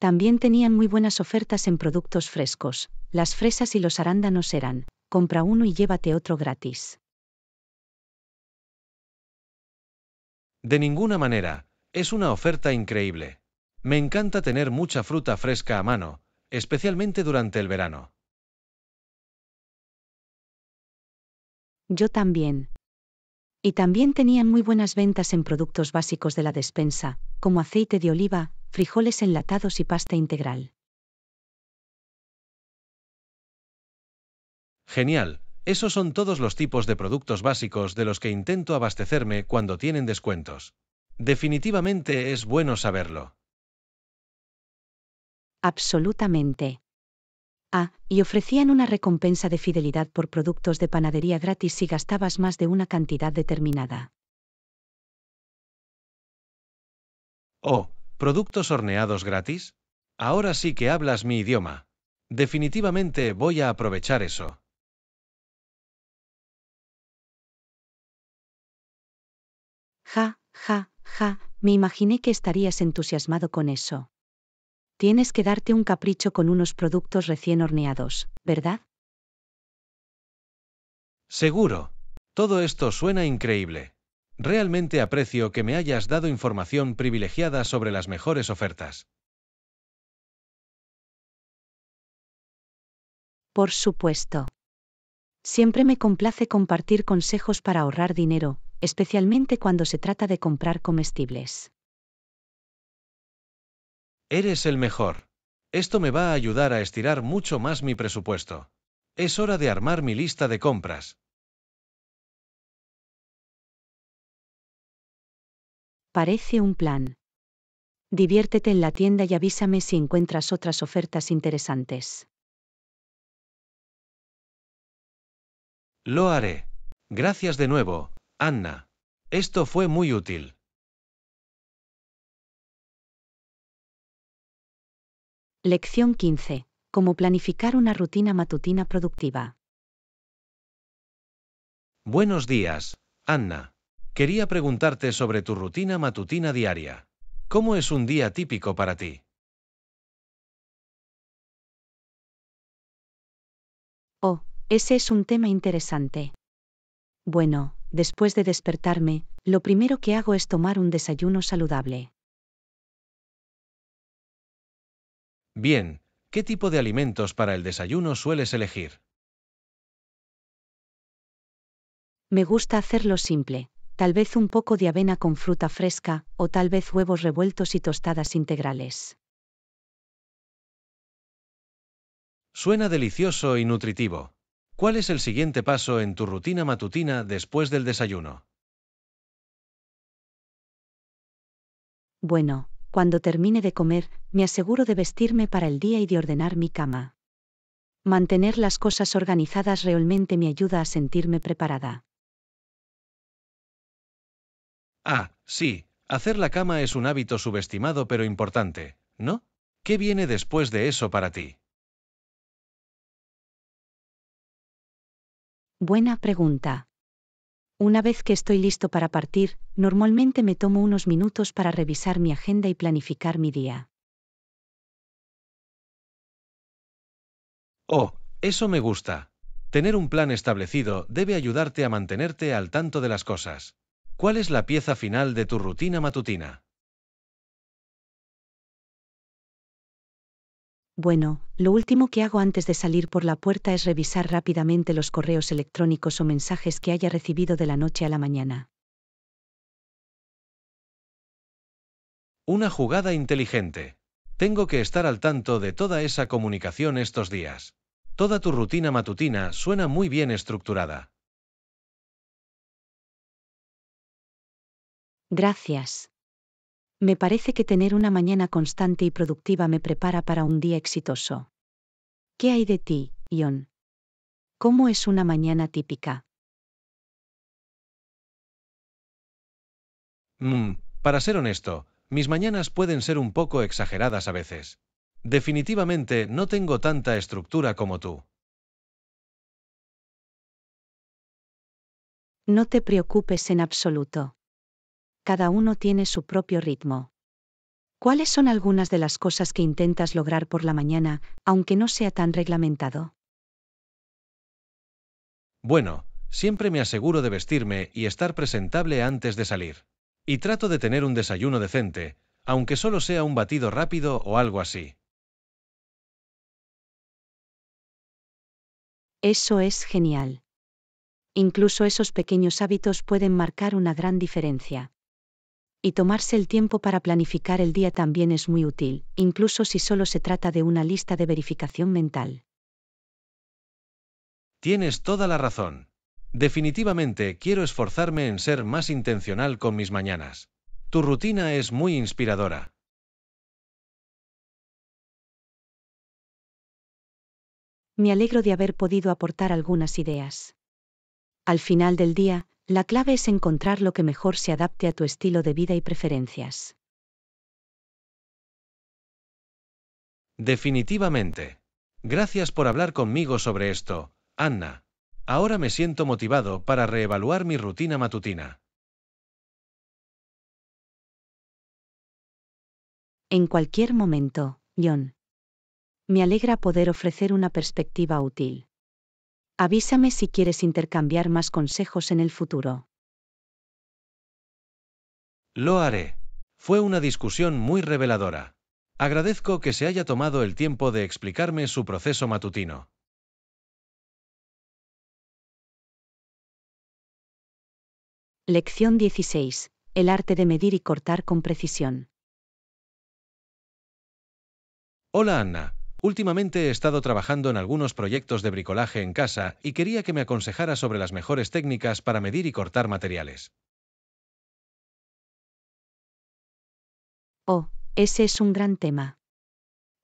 También tenían muy buenas ofertas en productos frescos. Las fresas y los arándanos eran, compra uno y llévate otro gratis. De ninguna manera, es una oferta increíble. Me encanta tener mucha fruta fresca a mano, especialmente durante el verano. Yo también. Y también tenían muy buenas ventas en productos básicos de la despensa, como aceite de oliva, frijoles enlatados y pasta integral. Genial, esos son todos los tipos de productos básicos de los que intento abastecerme cuando tienen descuentos. Definitivamente es bueno saberlo. Absolutamente. Ah, y ofrecían una recompensa de fidelidad por productos de panadería gratis si gastabas más de una cantidad determinada. Oh, ¿productos horneados gratis? Ahora sí que hablas mi idioma. Definitivamente voy a aprovechar eso. Ja, ja, ja, me imaginé que estarías entusiasmado con eso. Tienes que darte un capricho con unos productos recién horneados, ¿verdad? Seguro. Todo esto suena increíble. Realmente aprecio que me hayas dado información privilegiada sobre las mejores ofertas. Por supuesto. Siempre me complace compartir consejos para ahorrar dinero, especialmente cuando se trata de comprar comestibles. Eres el mejor. Esto me va a ayudar a estirar mucho más mi presupuesto. Es hora de armar mi lista de compras. Parece un plan. Diviértete en la tienda y avísame si encuentras otras ofertas interesantes. Lo haré. Gracias de nuevo, Anna, esto fue muy útil. Lección 15. Cómo planificar una rutina matutina productiva. Buenos días, Anna. Quería preguntarte sobre tu rutina matutina diaria. ¿Cómo es un día típico para ti? Oh, ese es un tema interesante. Bueno, después de despertarme, lo primero que hago es tomar un desayuno saludable. Bien, ¿qué tipo de alimentos para el desayuno sueles elegir? Me gusta hacerlo simple, tal vez un poco de avena con fruta fresca, o tal vez huevos revueltos y tostadas integrales. Suena delicioso y nutritivo. ¿Cuál es el siguiente paso en tu rutina matutina después del desayuno? Bueno, cuando termine de comer, me aseguro de vestirme para el día y de ordenar mi cama. Mantener las cosas organizadas realmente me ayuda a sentirme preparada. Ah, sí, hacer la cama es un hábito subestimado pero importante, ¿no? ¿Qué viene después de eso para ti? Buena pregunta. Una vez que estoy listo para partir, normalmente me tomo unos minutos para revisar mi agenda y planificar mi día. Oh, eso me gusta. Tener un plan establecido debe ayudarte a mantenerte al tanto de las cosas. ¿Cuál es la pieza final de tu rutina matutina? Bueno, lo último que hago antes de salir por la puerta es revisar rápidamente los correos electrónicos o mensajes que haya recibido de la noche a la mañana. Una jugada inteligente. Tengo que estar al tanto de toda esa comunicación estos días. Toda tu rutina matutina suena muy bien estructurada. Gracias. Me parece que tener una mañana constante y productiva me prepara para un día exitoso. ¿Qué hay de ti, Ion? ¿Cómo es una mañana típica? Mm, para ser honesto, mis mañanas pueden ser un poco exageradas a veces. Definitivamente no tengo tanta estructura como tú. No te preocupes en absoluto cada uno tiene su propio ritmo. ¿Cuáles son algunas de las cosas que intentas lograr por la mañana, aunque no sea tan reglamentado? Bueno, siempre me aseguro de vestirme y estar presentable antes de salir. Y trato de tener un desayuno decente, aunque solo sea un batido rápido o algo así. Eso es genial. Incluso esos pequeños hábitos pueden marcar una gran diferencia y tomarse el tiempo para planificar el día también es muy útil, incluso si solo se trata de una lista de verificación mental. Tienes toda la razón. Definitivamente quiero esforzarme en ser más intencional con mis mañanas. Tu rutina es muy inspiradora. Me alegro de haber podido aportar algunas ideas. Al final del día, la clave es encontrar lo que mejor se adapte a tu estilo de vida y preferencias. Definitivamente. Gracias por hablar conmigo sobre esto, Anna. Ahora me siento motivado para reevaluar mi rutina matutina. En cualquier momento, John. Me alegra poder ofrecer una perspectiva útil. Avísame si quieres intercambiar más consejos en el futuro. Lo haré. Fue una discusión muy reveladora. Agradezco que se haya tomado el tiempo de explicarme su proceso matutino. Lección 16. El arte de medir y cortar con precisión. Hola Ana. Últimamente he estado trabajando en algunos proyectos de bricolaje en casa y quería que me aconsejara sobre las mejores técnicas para medir y cortar materiales. Oh, ese es un gran tema.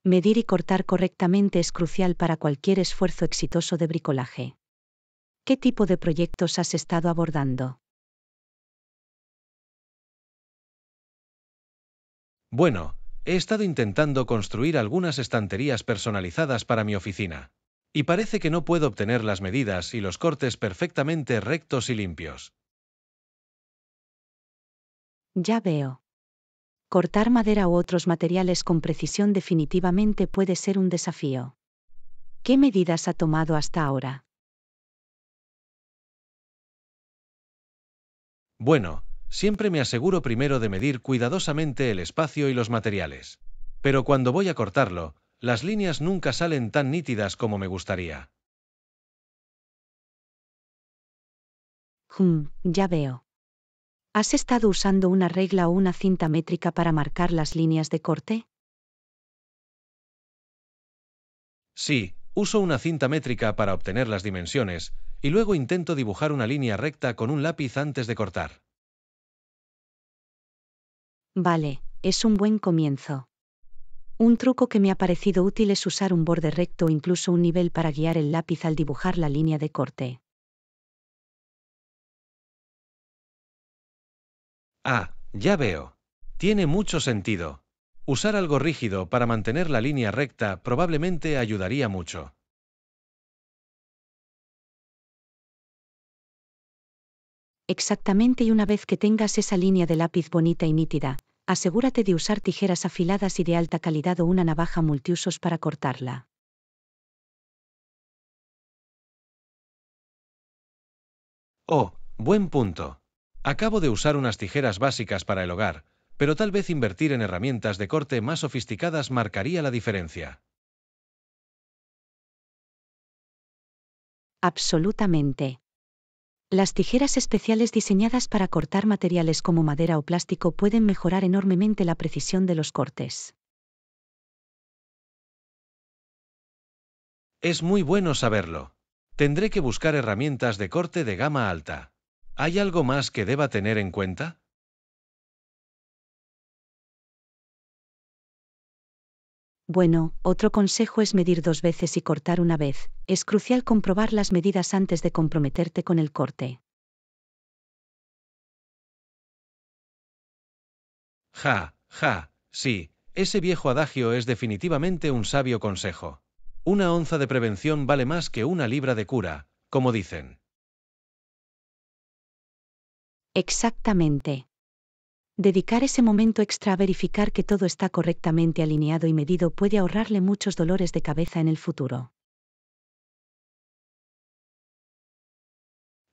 Medir y cortar correctamente es crucial para cualquier esfuerzo exitoso de bricolaje. ¿Qué tipo de proyectos has estado abordando? Bueno, He estado intentando construir algunas estanterías personalizadas para mi oficina. Y parece que no puedo obtener las medidas y los cortes perfectamente rectos y limpios. Ya veo. Cortar madera u otros materiales con precisión definitivamente puede ser un desafío. ¿Qué medidas ha tomado hasta ahora? Bueno, Siempre me aseguro primero de medir cuidadosamente el espacio y los materiales. Pero cuando voy a cortarlo, las líneas nunca salen tan nítidas como me gustaría. Hmm, ya veo. ¿Has estado usando una regla o una cinta métrica para marcar las líneas de corte? Sí, uso una cinta métrica para obtener las dimensiones, y luego intento dibujar una línea recta con un lápiz antes de cortar. Vale, es un buen comienzo. Un truco que me ha parecido útil es usar un borde recto o incluso un nivel para guiar el lápiz al dibujar la línea de corte. Ah, ya veo. Tiene mucho sentido. Usar algo rígido para mantener la línea recta probablemente ayudaría mucho. Exactamente y una vez que tengas esa línea de lápiz bonita y nítida, asegúrate de usar tijeras afiladas y de alta calidad o una navaja multiusos para cortarla. Oh, buen punto. Acabo de usar unas tijeras básicas para el hogar, pero tal vez invertir en herramientas de corte más sofisticadas marcaría la diferencia. Absolutamente. Las tijeras especiales diseñadas para cortar materiales como madera o plástico pueden mejorar enormemente la precisión de los cortes. Es muy bueno saberlo. Tendré que buscar herramientas de corte de gama alta. ¿Hay algo más que deba tener en cuenta? Bueno, otro consejo es medir dos veces y cortar una vez. Es crucial comprobar las medidas antes de comprometerte con el corte. Ja, ja, sí, ese viejo adagio es definitivamente un sabio consejo. Una onza de prevención vale más que una libra de cura, como dicen. Exactamente. Dedicar ese momento extra a verificar que todo está correctamente alineado y medido puede ahorrarle muchos dolores de cabeza en el futuro.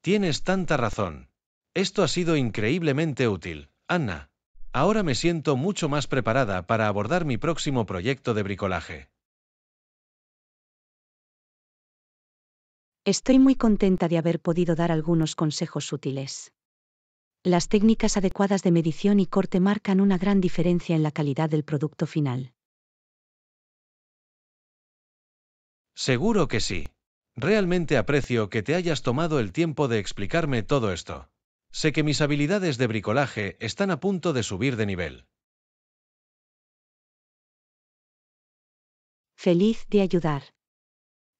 Tienes tanta razón. Esto ha sido increíblemente útil, Anna. Ahora me siento mucho más preparada para abordar mi próximo proyecto de bricolaje. Estoy muy contenta de haber podido dar algunos consejos útiles las técnicas adecuadas de medición y corte marcan una gran diferencia en la calidad del producto final. Seguro que sí. Realmente aprecio que te hayas tomado el tiempo de explicarme todo esto. Sé que mis habilidades de bricolaje están a punto de subir de nivel. Feliz de ayudar.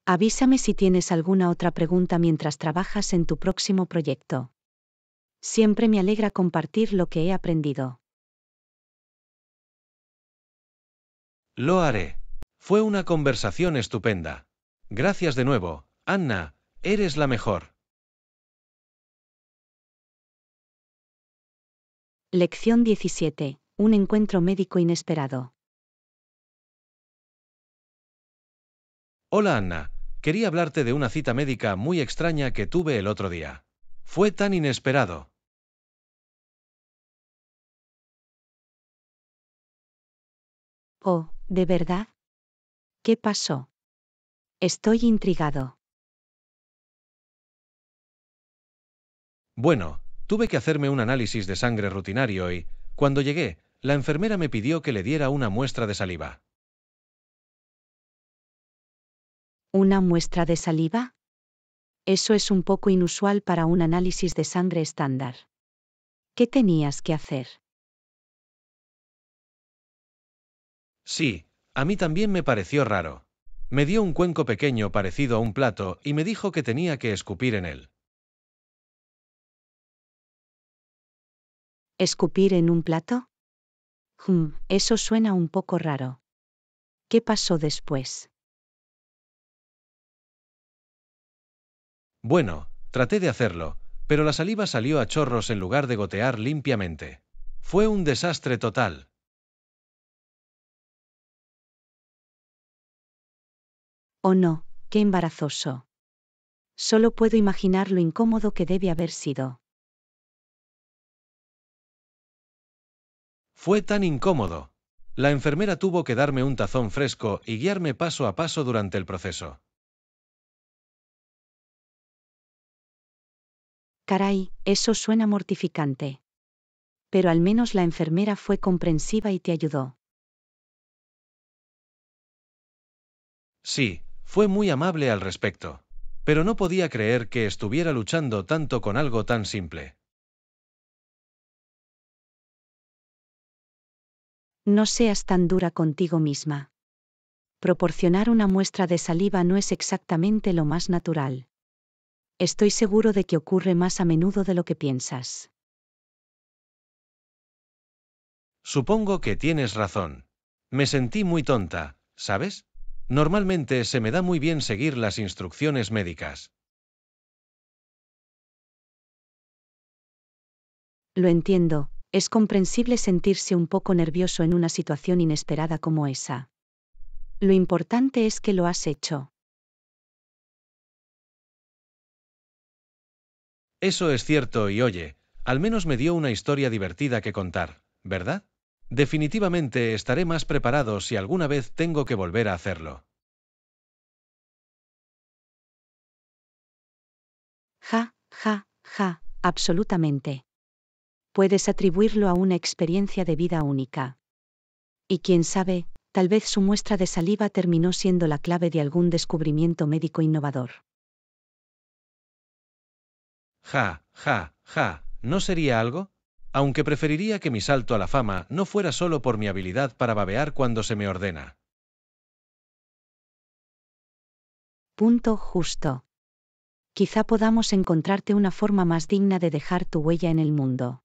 Avísame si tienes alguna otra pregunta mientras trabajas en tu próximo proyecto. Siempre me alegra compartir lo que he aprendido. Lo haré. Fue una conversación estupenda. Gracias de nuevo, Anna, eres la mejor. Lección 17. Un encuentro médico inesperado. Hola Anna, quería hablarte de una cita médica muy extraña que tuve el otro día. Fue tan inesperado. Oh, ¿de verdad? ¿Qué pasó? Estoy intrigado. Bueno, tuve que hacerme un análisis de sangre rutinario y, cuando llegué, la enfermera me pidió que le diera una muestra de saliva. ¿Una muestra de saliva? Eso es un poco inusual para un análisis de sangre estándar. ¿Qué tenías que hacer? Sí, a mí también me pareció raro. Me dio un cuenco pequeño parecido a un plato y me dijo que tenía que escupir en él. ¿Escupir en un plato? Hmm, eso suena un poco raro. ¿Qué pasó después? Bueno, traté de hacerlo, pero la saliva salió a chorros en lugar de gotear limpiamente. Fue un desastre total. Oh no, qué embarazoso. Solo puedo imaginar lo incómodo que debe haber sido. Fue tan incómodo. La enfermera tuvo que darme un tazón fresco y guiarme paso a paso durante el proceso. Caray, eso suena mortificante. Pero al menos la enfermera fue comprensiva y te ayudó. Sí, fue muy amable al respecto. Pero no podía creer que estuviera luchando tanto con algo tan simple. No seas tan dura contigo misma. Proporcionar una muestra de saliva no es exactamente lo más natural. Estoy seguro de que ocurre más a menudo de lo que piensas. Supongo que tienes razón. Me sentí muy tonta, ¿sabes? Normalmente se me da muy bien seguir las instrucciones médicas. Lo entiendo, es comprensible sentirse un poco nervioso en una situación inesperada como esa. Lo importante es que lo has hecho. Eso es cierto y oye, al menos me dio una historia divertida que contar, ¿verdad? Definitivamente estaré más preparado si alguna vez tengo que volver a hacerlo. Ja, ja, ja, absolutamente. Puedes atribuirlo a una experiencia de vida única. Y quién sabe, tal vez su muestra de saliva terminó siendo la clave de algún descubrimiento médico innovador. Ja, ja, ja, ¿no sería algo? aunque preferiría que mi salto a la fama no fuera solo por mi habilidad para babear cuando se me ordena. Punto justo. Quizá podamos encontrarte una forma más digna de dejar tu huella en el mundo.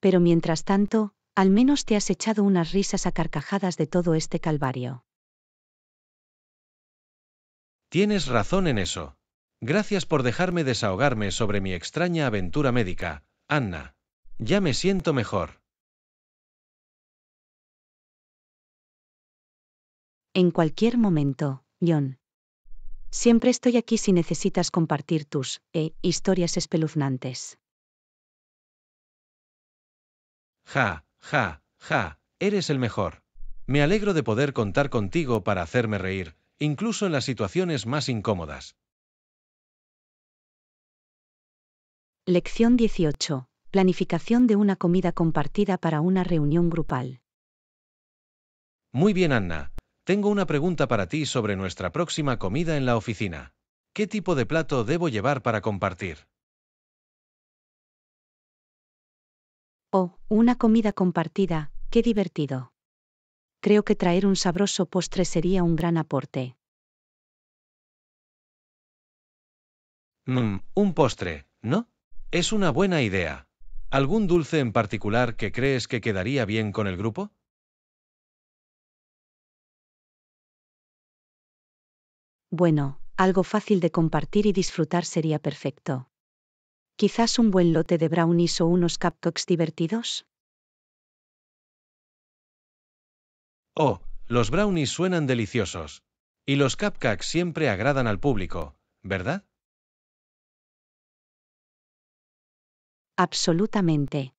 Pero mientras tanto, al menos te has echado unas risas a carcajadas de todo este calvario. Tienes razón en eso. Gracias por dejarme desahogarme sobre mi extraña aventura médica, Anna. Ya me siento mejor. En cualquier momento, John. Siempre estoy aquí si necesitas compartir tus eh, historias espeluznantes. Ja, ja, ja, eres el mejor. Me alegro de poder contar contigo para hacerme reír, incluso en las situaciones más incómodas. Lección 18. Planificación de una comida compartida para una reunión grupal. Muy bien, Anna. Tengo una pregunta para ti sobre nuestra próxima comida en la oficina. ¿Qué tipo de plato debo llevar para compartir? Oh, una comida compartida, qué divertido. Creo que traer un sabroso postre sería un gran aporte. Mmm, un postre, ¿no? Es una buena idea. ¿Algún dulce en particular que crees que quedaría bien con el grupo? Bueno, algo fácil de compartir y disfrutar sería perfecto. Quizás un buen lote de brownies o unos cupcakes divertidos. Oh, los brownies suenan deliciosos. Y los cupcakes siempre agradan al público, ¿verdad? Absolutamente.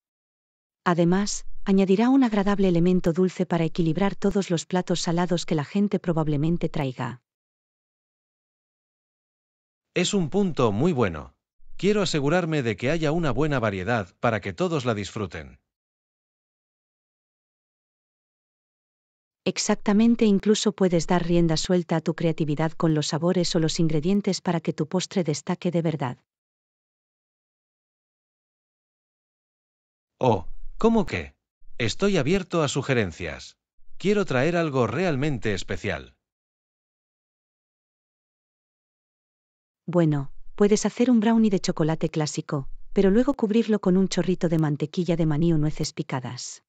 Además, añadirá un agradable elemento dulce para equilibrar todos los platos salados que la gente probablemente traiga. Es un punto muy bueno. Quiero asegurarme de que haya una buena variedad para que todos la disfruten. Exactamente, incluso puedes dar rienda suelta a tu creatividad con los sabores o los ingredientes para que tu postre destaque de verdad. Oh, ¿cómo que? Estoy abierto a sugerencias. Quiero traer algo realmente especial. Bueno, puedes hacer un brownie de chocolate clásico, pero luego cubrirlo con un chorrito de mantequilla de maní o nueces picadas.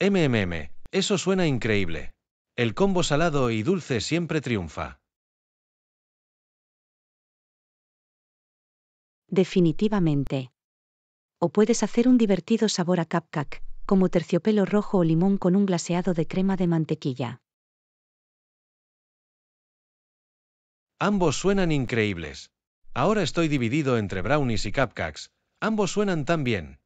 MMM, eso suena increíble. El combo salado y dulce siempre triunfa. Definitivamente. O puedes hacer un divertido sabor a cupcake, como terciopelo rojo o limón con un glaseado de crema de mantequilla. Ambos suenan increíbles. Ahora estoy dividido entre brownies y cupcakes. Ambos suenan tan bien.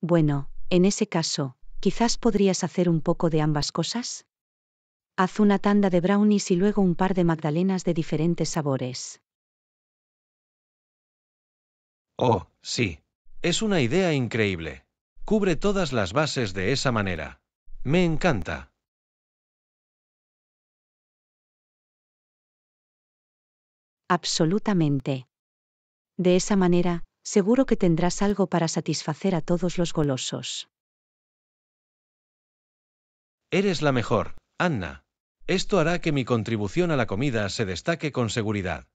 Bueno, en ese caso, quizás podrías hacer un poco de ambas cosas. Haz una tanda de brownies y luego un par de magdalenas de diferentes sabores. Oh, sí. Es una idea increíble. Cubre todas las bases de esa manera. Me encanta. Absolutamente. De esa manera, seguro que tendrás algo para satisfacer a todos los golosos. Eres la mejor, Anna. Esto hará que mi contribución a la comida se destaque con seguridad.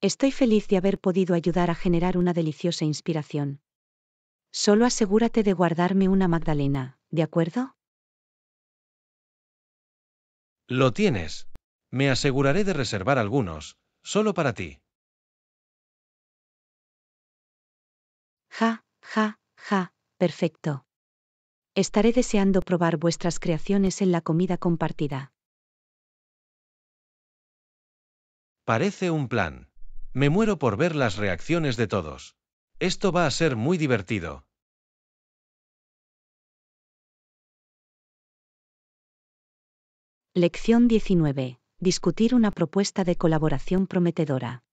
Estoy feliz de haber podido ayudar a generar una deliciosa inspiración. Solo asegúrate de guardarme una Magdalena, ¿de acuerdo? Lo tienes. Me aseguraré de reservar algunos, solo para ti. Ja, ja, ja, perfecto. Estaré deseando probar vuestras creaciones en la comida compartida. Parece un plan. Me muero por ver las reacciones de todos. Esto va a ser muy divertido. Lección 19. Discutir una propuesta de colaboración prometedora.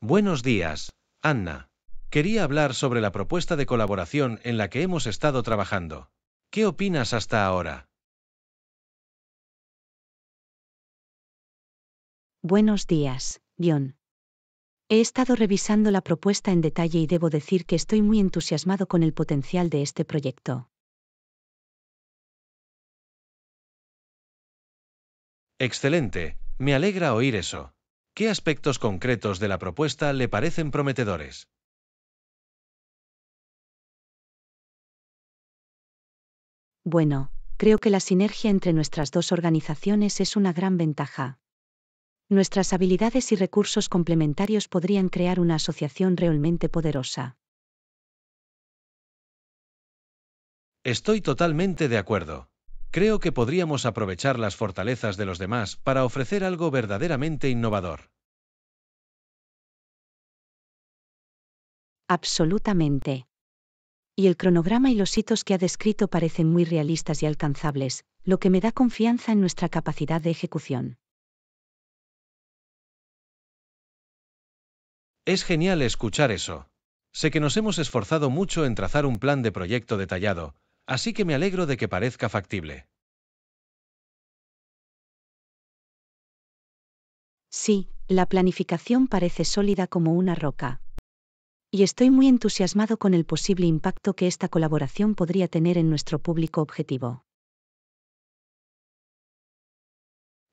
Buenos días, Anna. Quería hablar sobre la propuesta de colaboración en la que hemos estado trabajando. ¿Qué opinas hasta ahora? Buenos días, John. He estado revisando la propuesta en detalle y debo decir que estoy muy entusiasmado con el potencial de este proyecto. Excelente, me alegra oír eso. ¿Qué aspectos concretos de la propuesta le parecen prometedores? Bueno, creo que la sinergia entre nuestras dos organizaciones es una gran ventaja. Nuestras habilidades y recursos complementarios podrían crear una asociación realmente poderosa. Estoy totalmente de acuerdo. Creo que podríamos aprovechar las fortalezas de los demás para ofrecer algo verdaderamente innovador. Absolutamente y el cronograma y los hitos que ha descrito parecen muy realistas y alcanzables, lo que me da confianza en nuestra capacidad de ejecución. Es genial escuchar eso. Sé que nos hemos esforzado mucho en trazar un plan de proyecto detallado, así que me alegro de que parezca factible. Sí, la planificación parece sólida como una roca y estoy muy entusiasmado con el posible impacto que esta colaboración podría tener en nuestro público objetivo.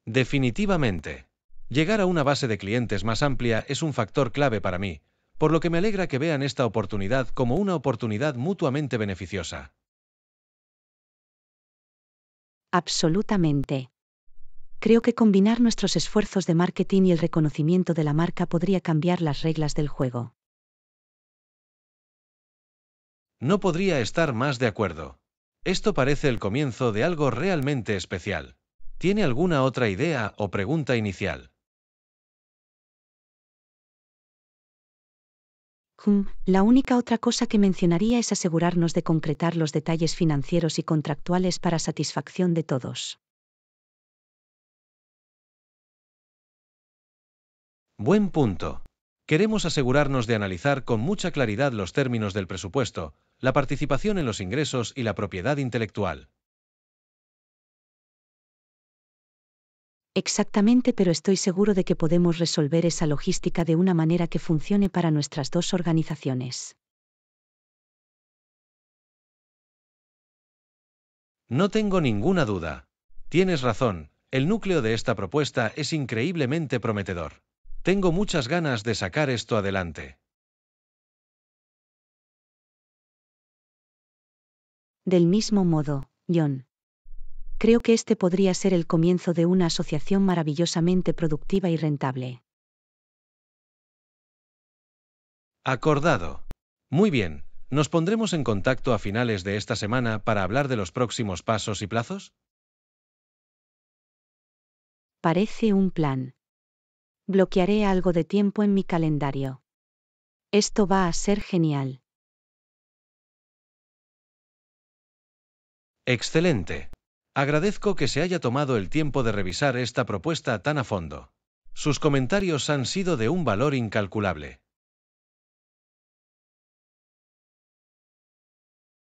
Definitivamente. Llegar a una base de clientes más amplia es un factor clave para mí, por lo que me alegra que vean esta oportunidad como una oportunidad mutuamente beneficiosa. Absolutamente. Creo que combinar nuestros esfuerzos de marketing y el reconocimiento de la marca podría cambiar las reglas del juego. No podría estar más de acuerdo. Esto parece el comienzo de algo realmente especial. ¿Tiene alguna otra idea o pregunta inicial? Hmm, la única otra cosa que mencionaría es asegurarnos de concretar los detalles financieros y contractuales para satisfacción de todos. Buen punto. Queremos asegurarnos de analizar con mucha claridad los términos del presupuesto, la participación en los ingresos y la propiedad intelectual. Exactamente, pero estoy seguro de que podemos resolver esa logística de una manera que funcione para nuestras dos organizaciones. No tengo ninguna duda. Tienes razón, el núcleo de esta propuesta es increíblemente prometedor. Tengo muchas ganas de sacar esto adelante. Del mismo modo, John. Creo que este podría ser el comienzo de una asociación maravillosamente productiva y rentable. Acordado. Muy bien, ¿nos pondremos en contacto a finales de esta semana para hablar de los próximos pasos y plazos? Parece un plan bloquearé algo de tiempo en mi calendario. Esto va a ser genial. Excelente. Agradezco que se haya tomado el tiempo de revisar esta propuesta tan a fondo. Sus comentarios han sido de un valor incalculable.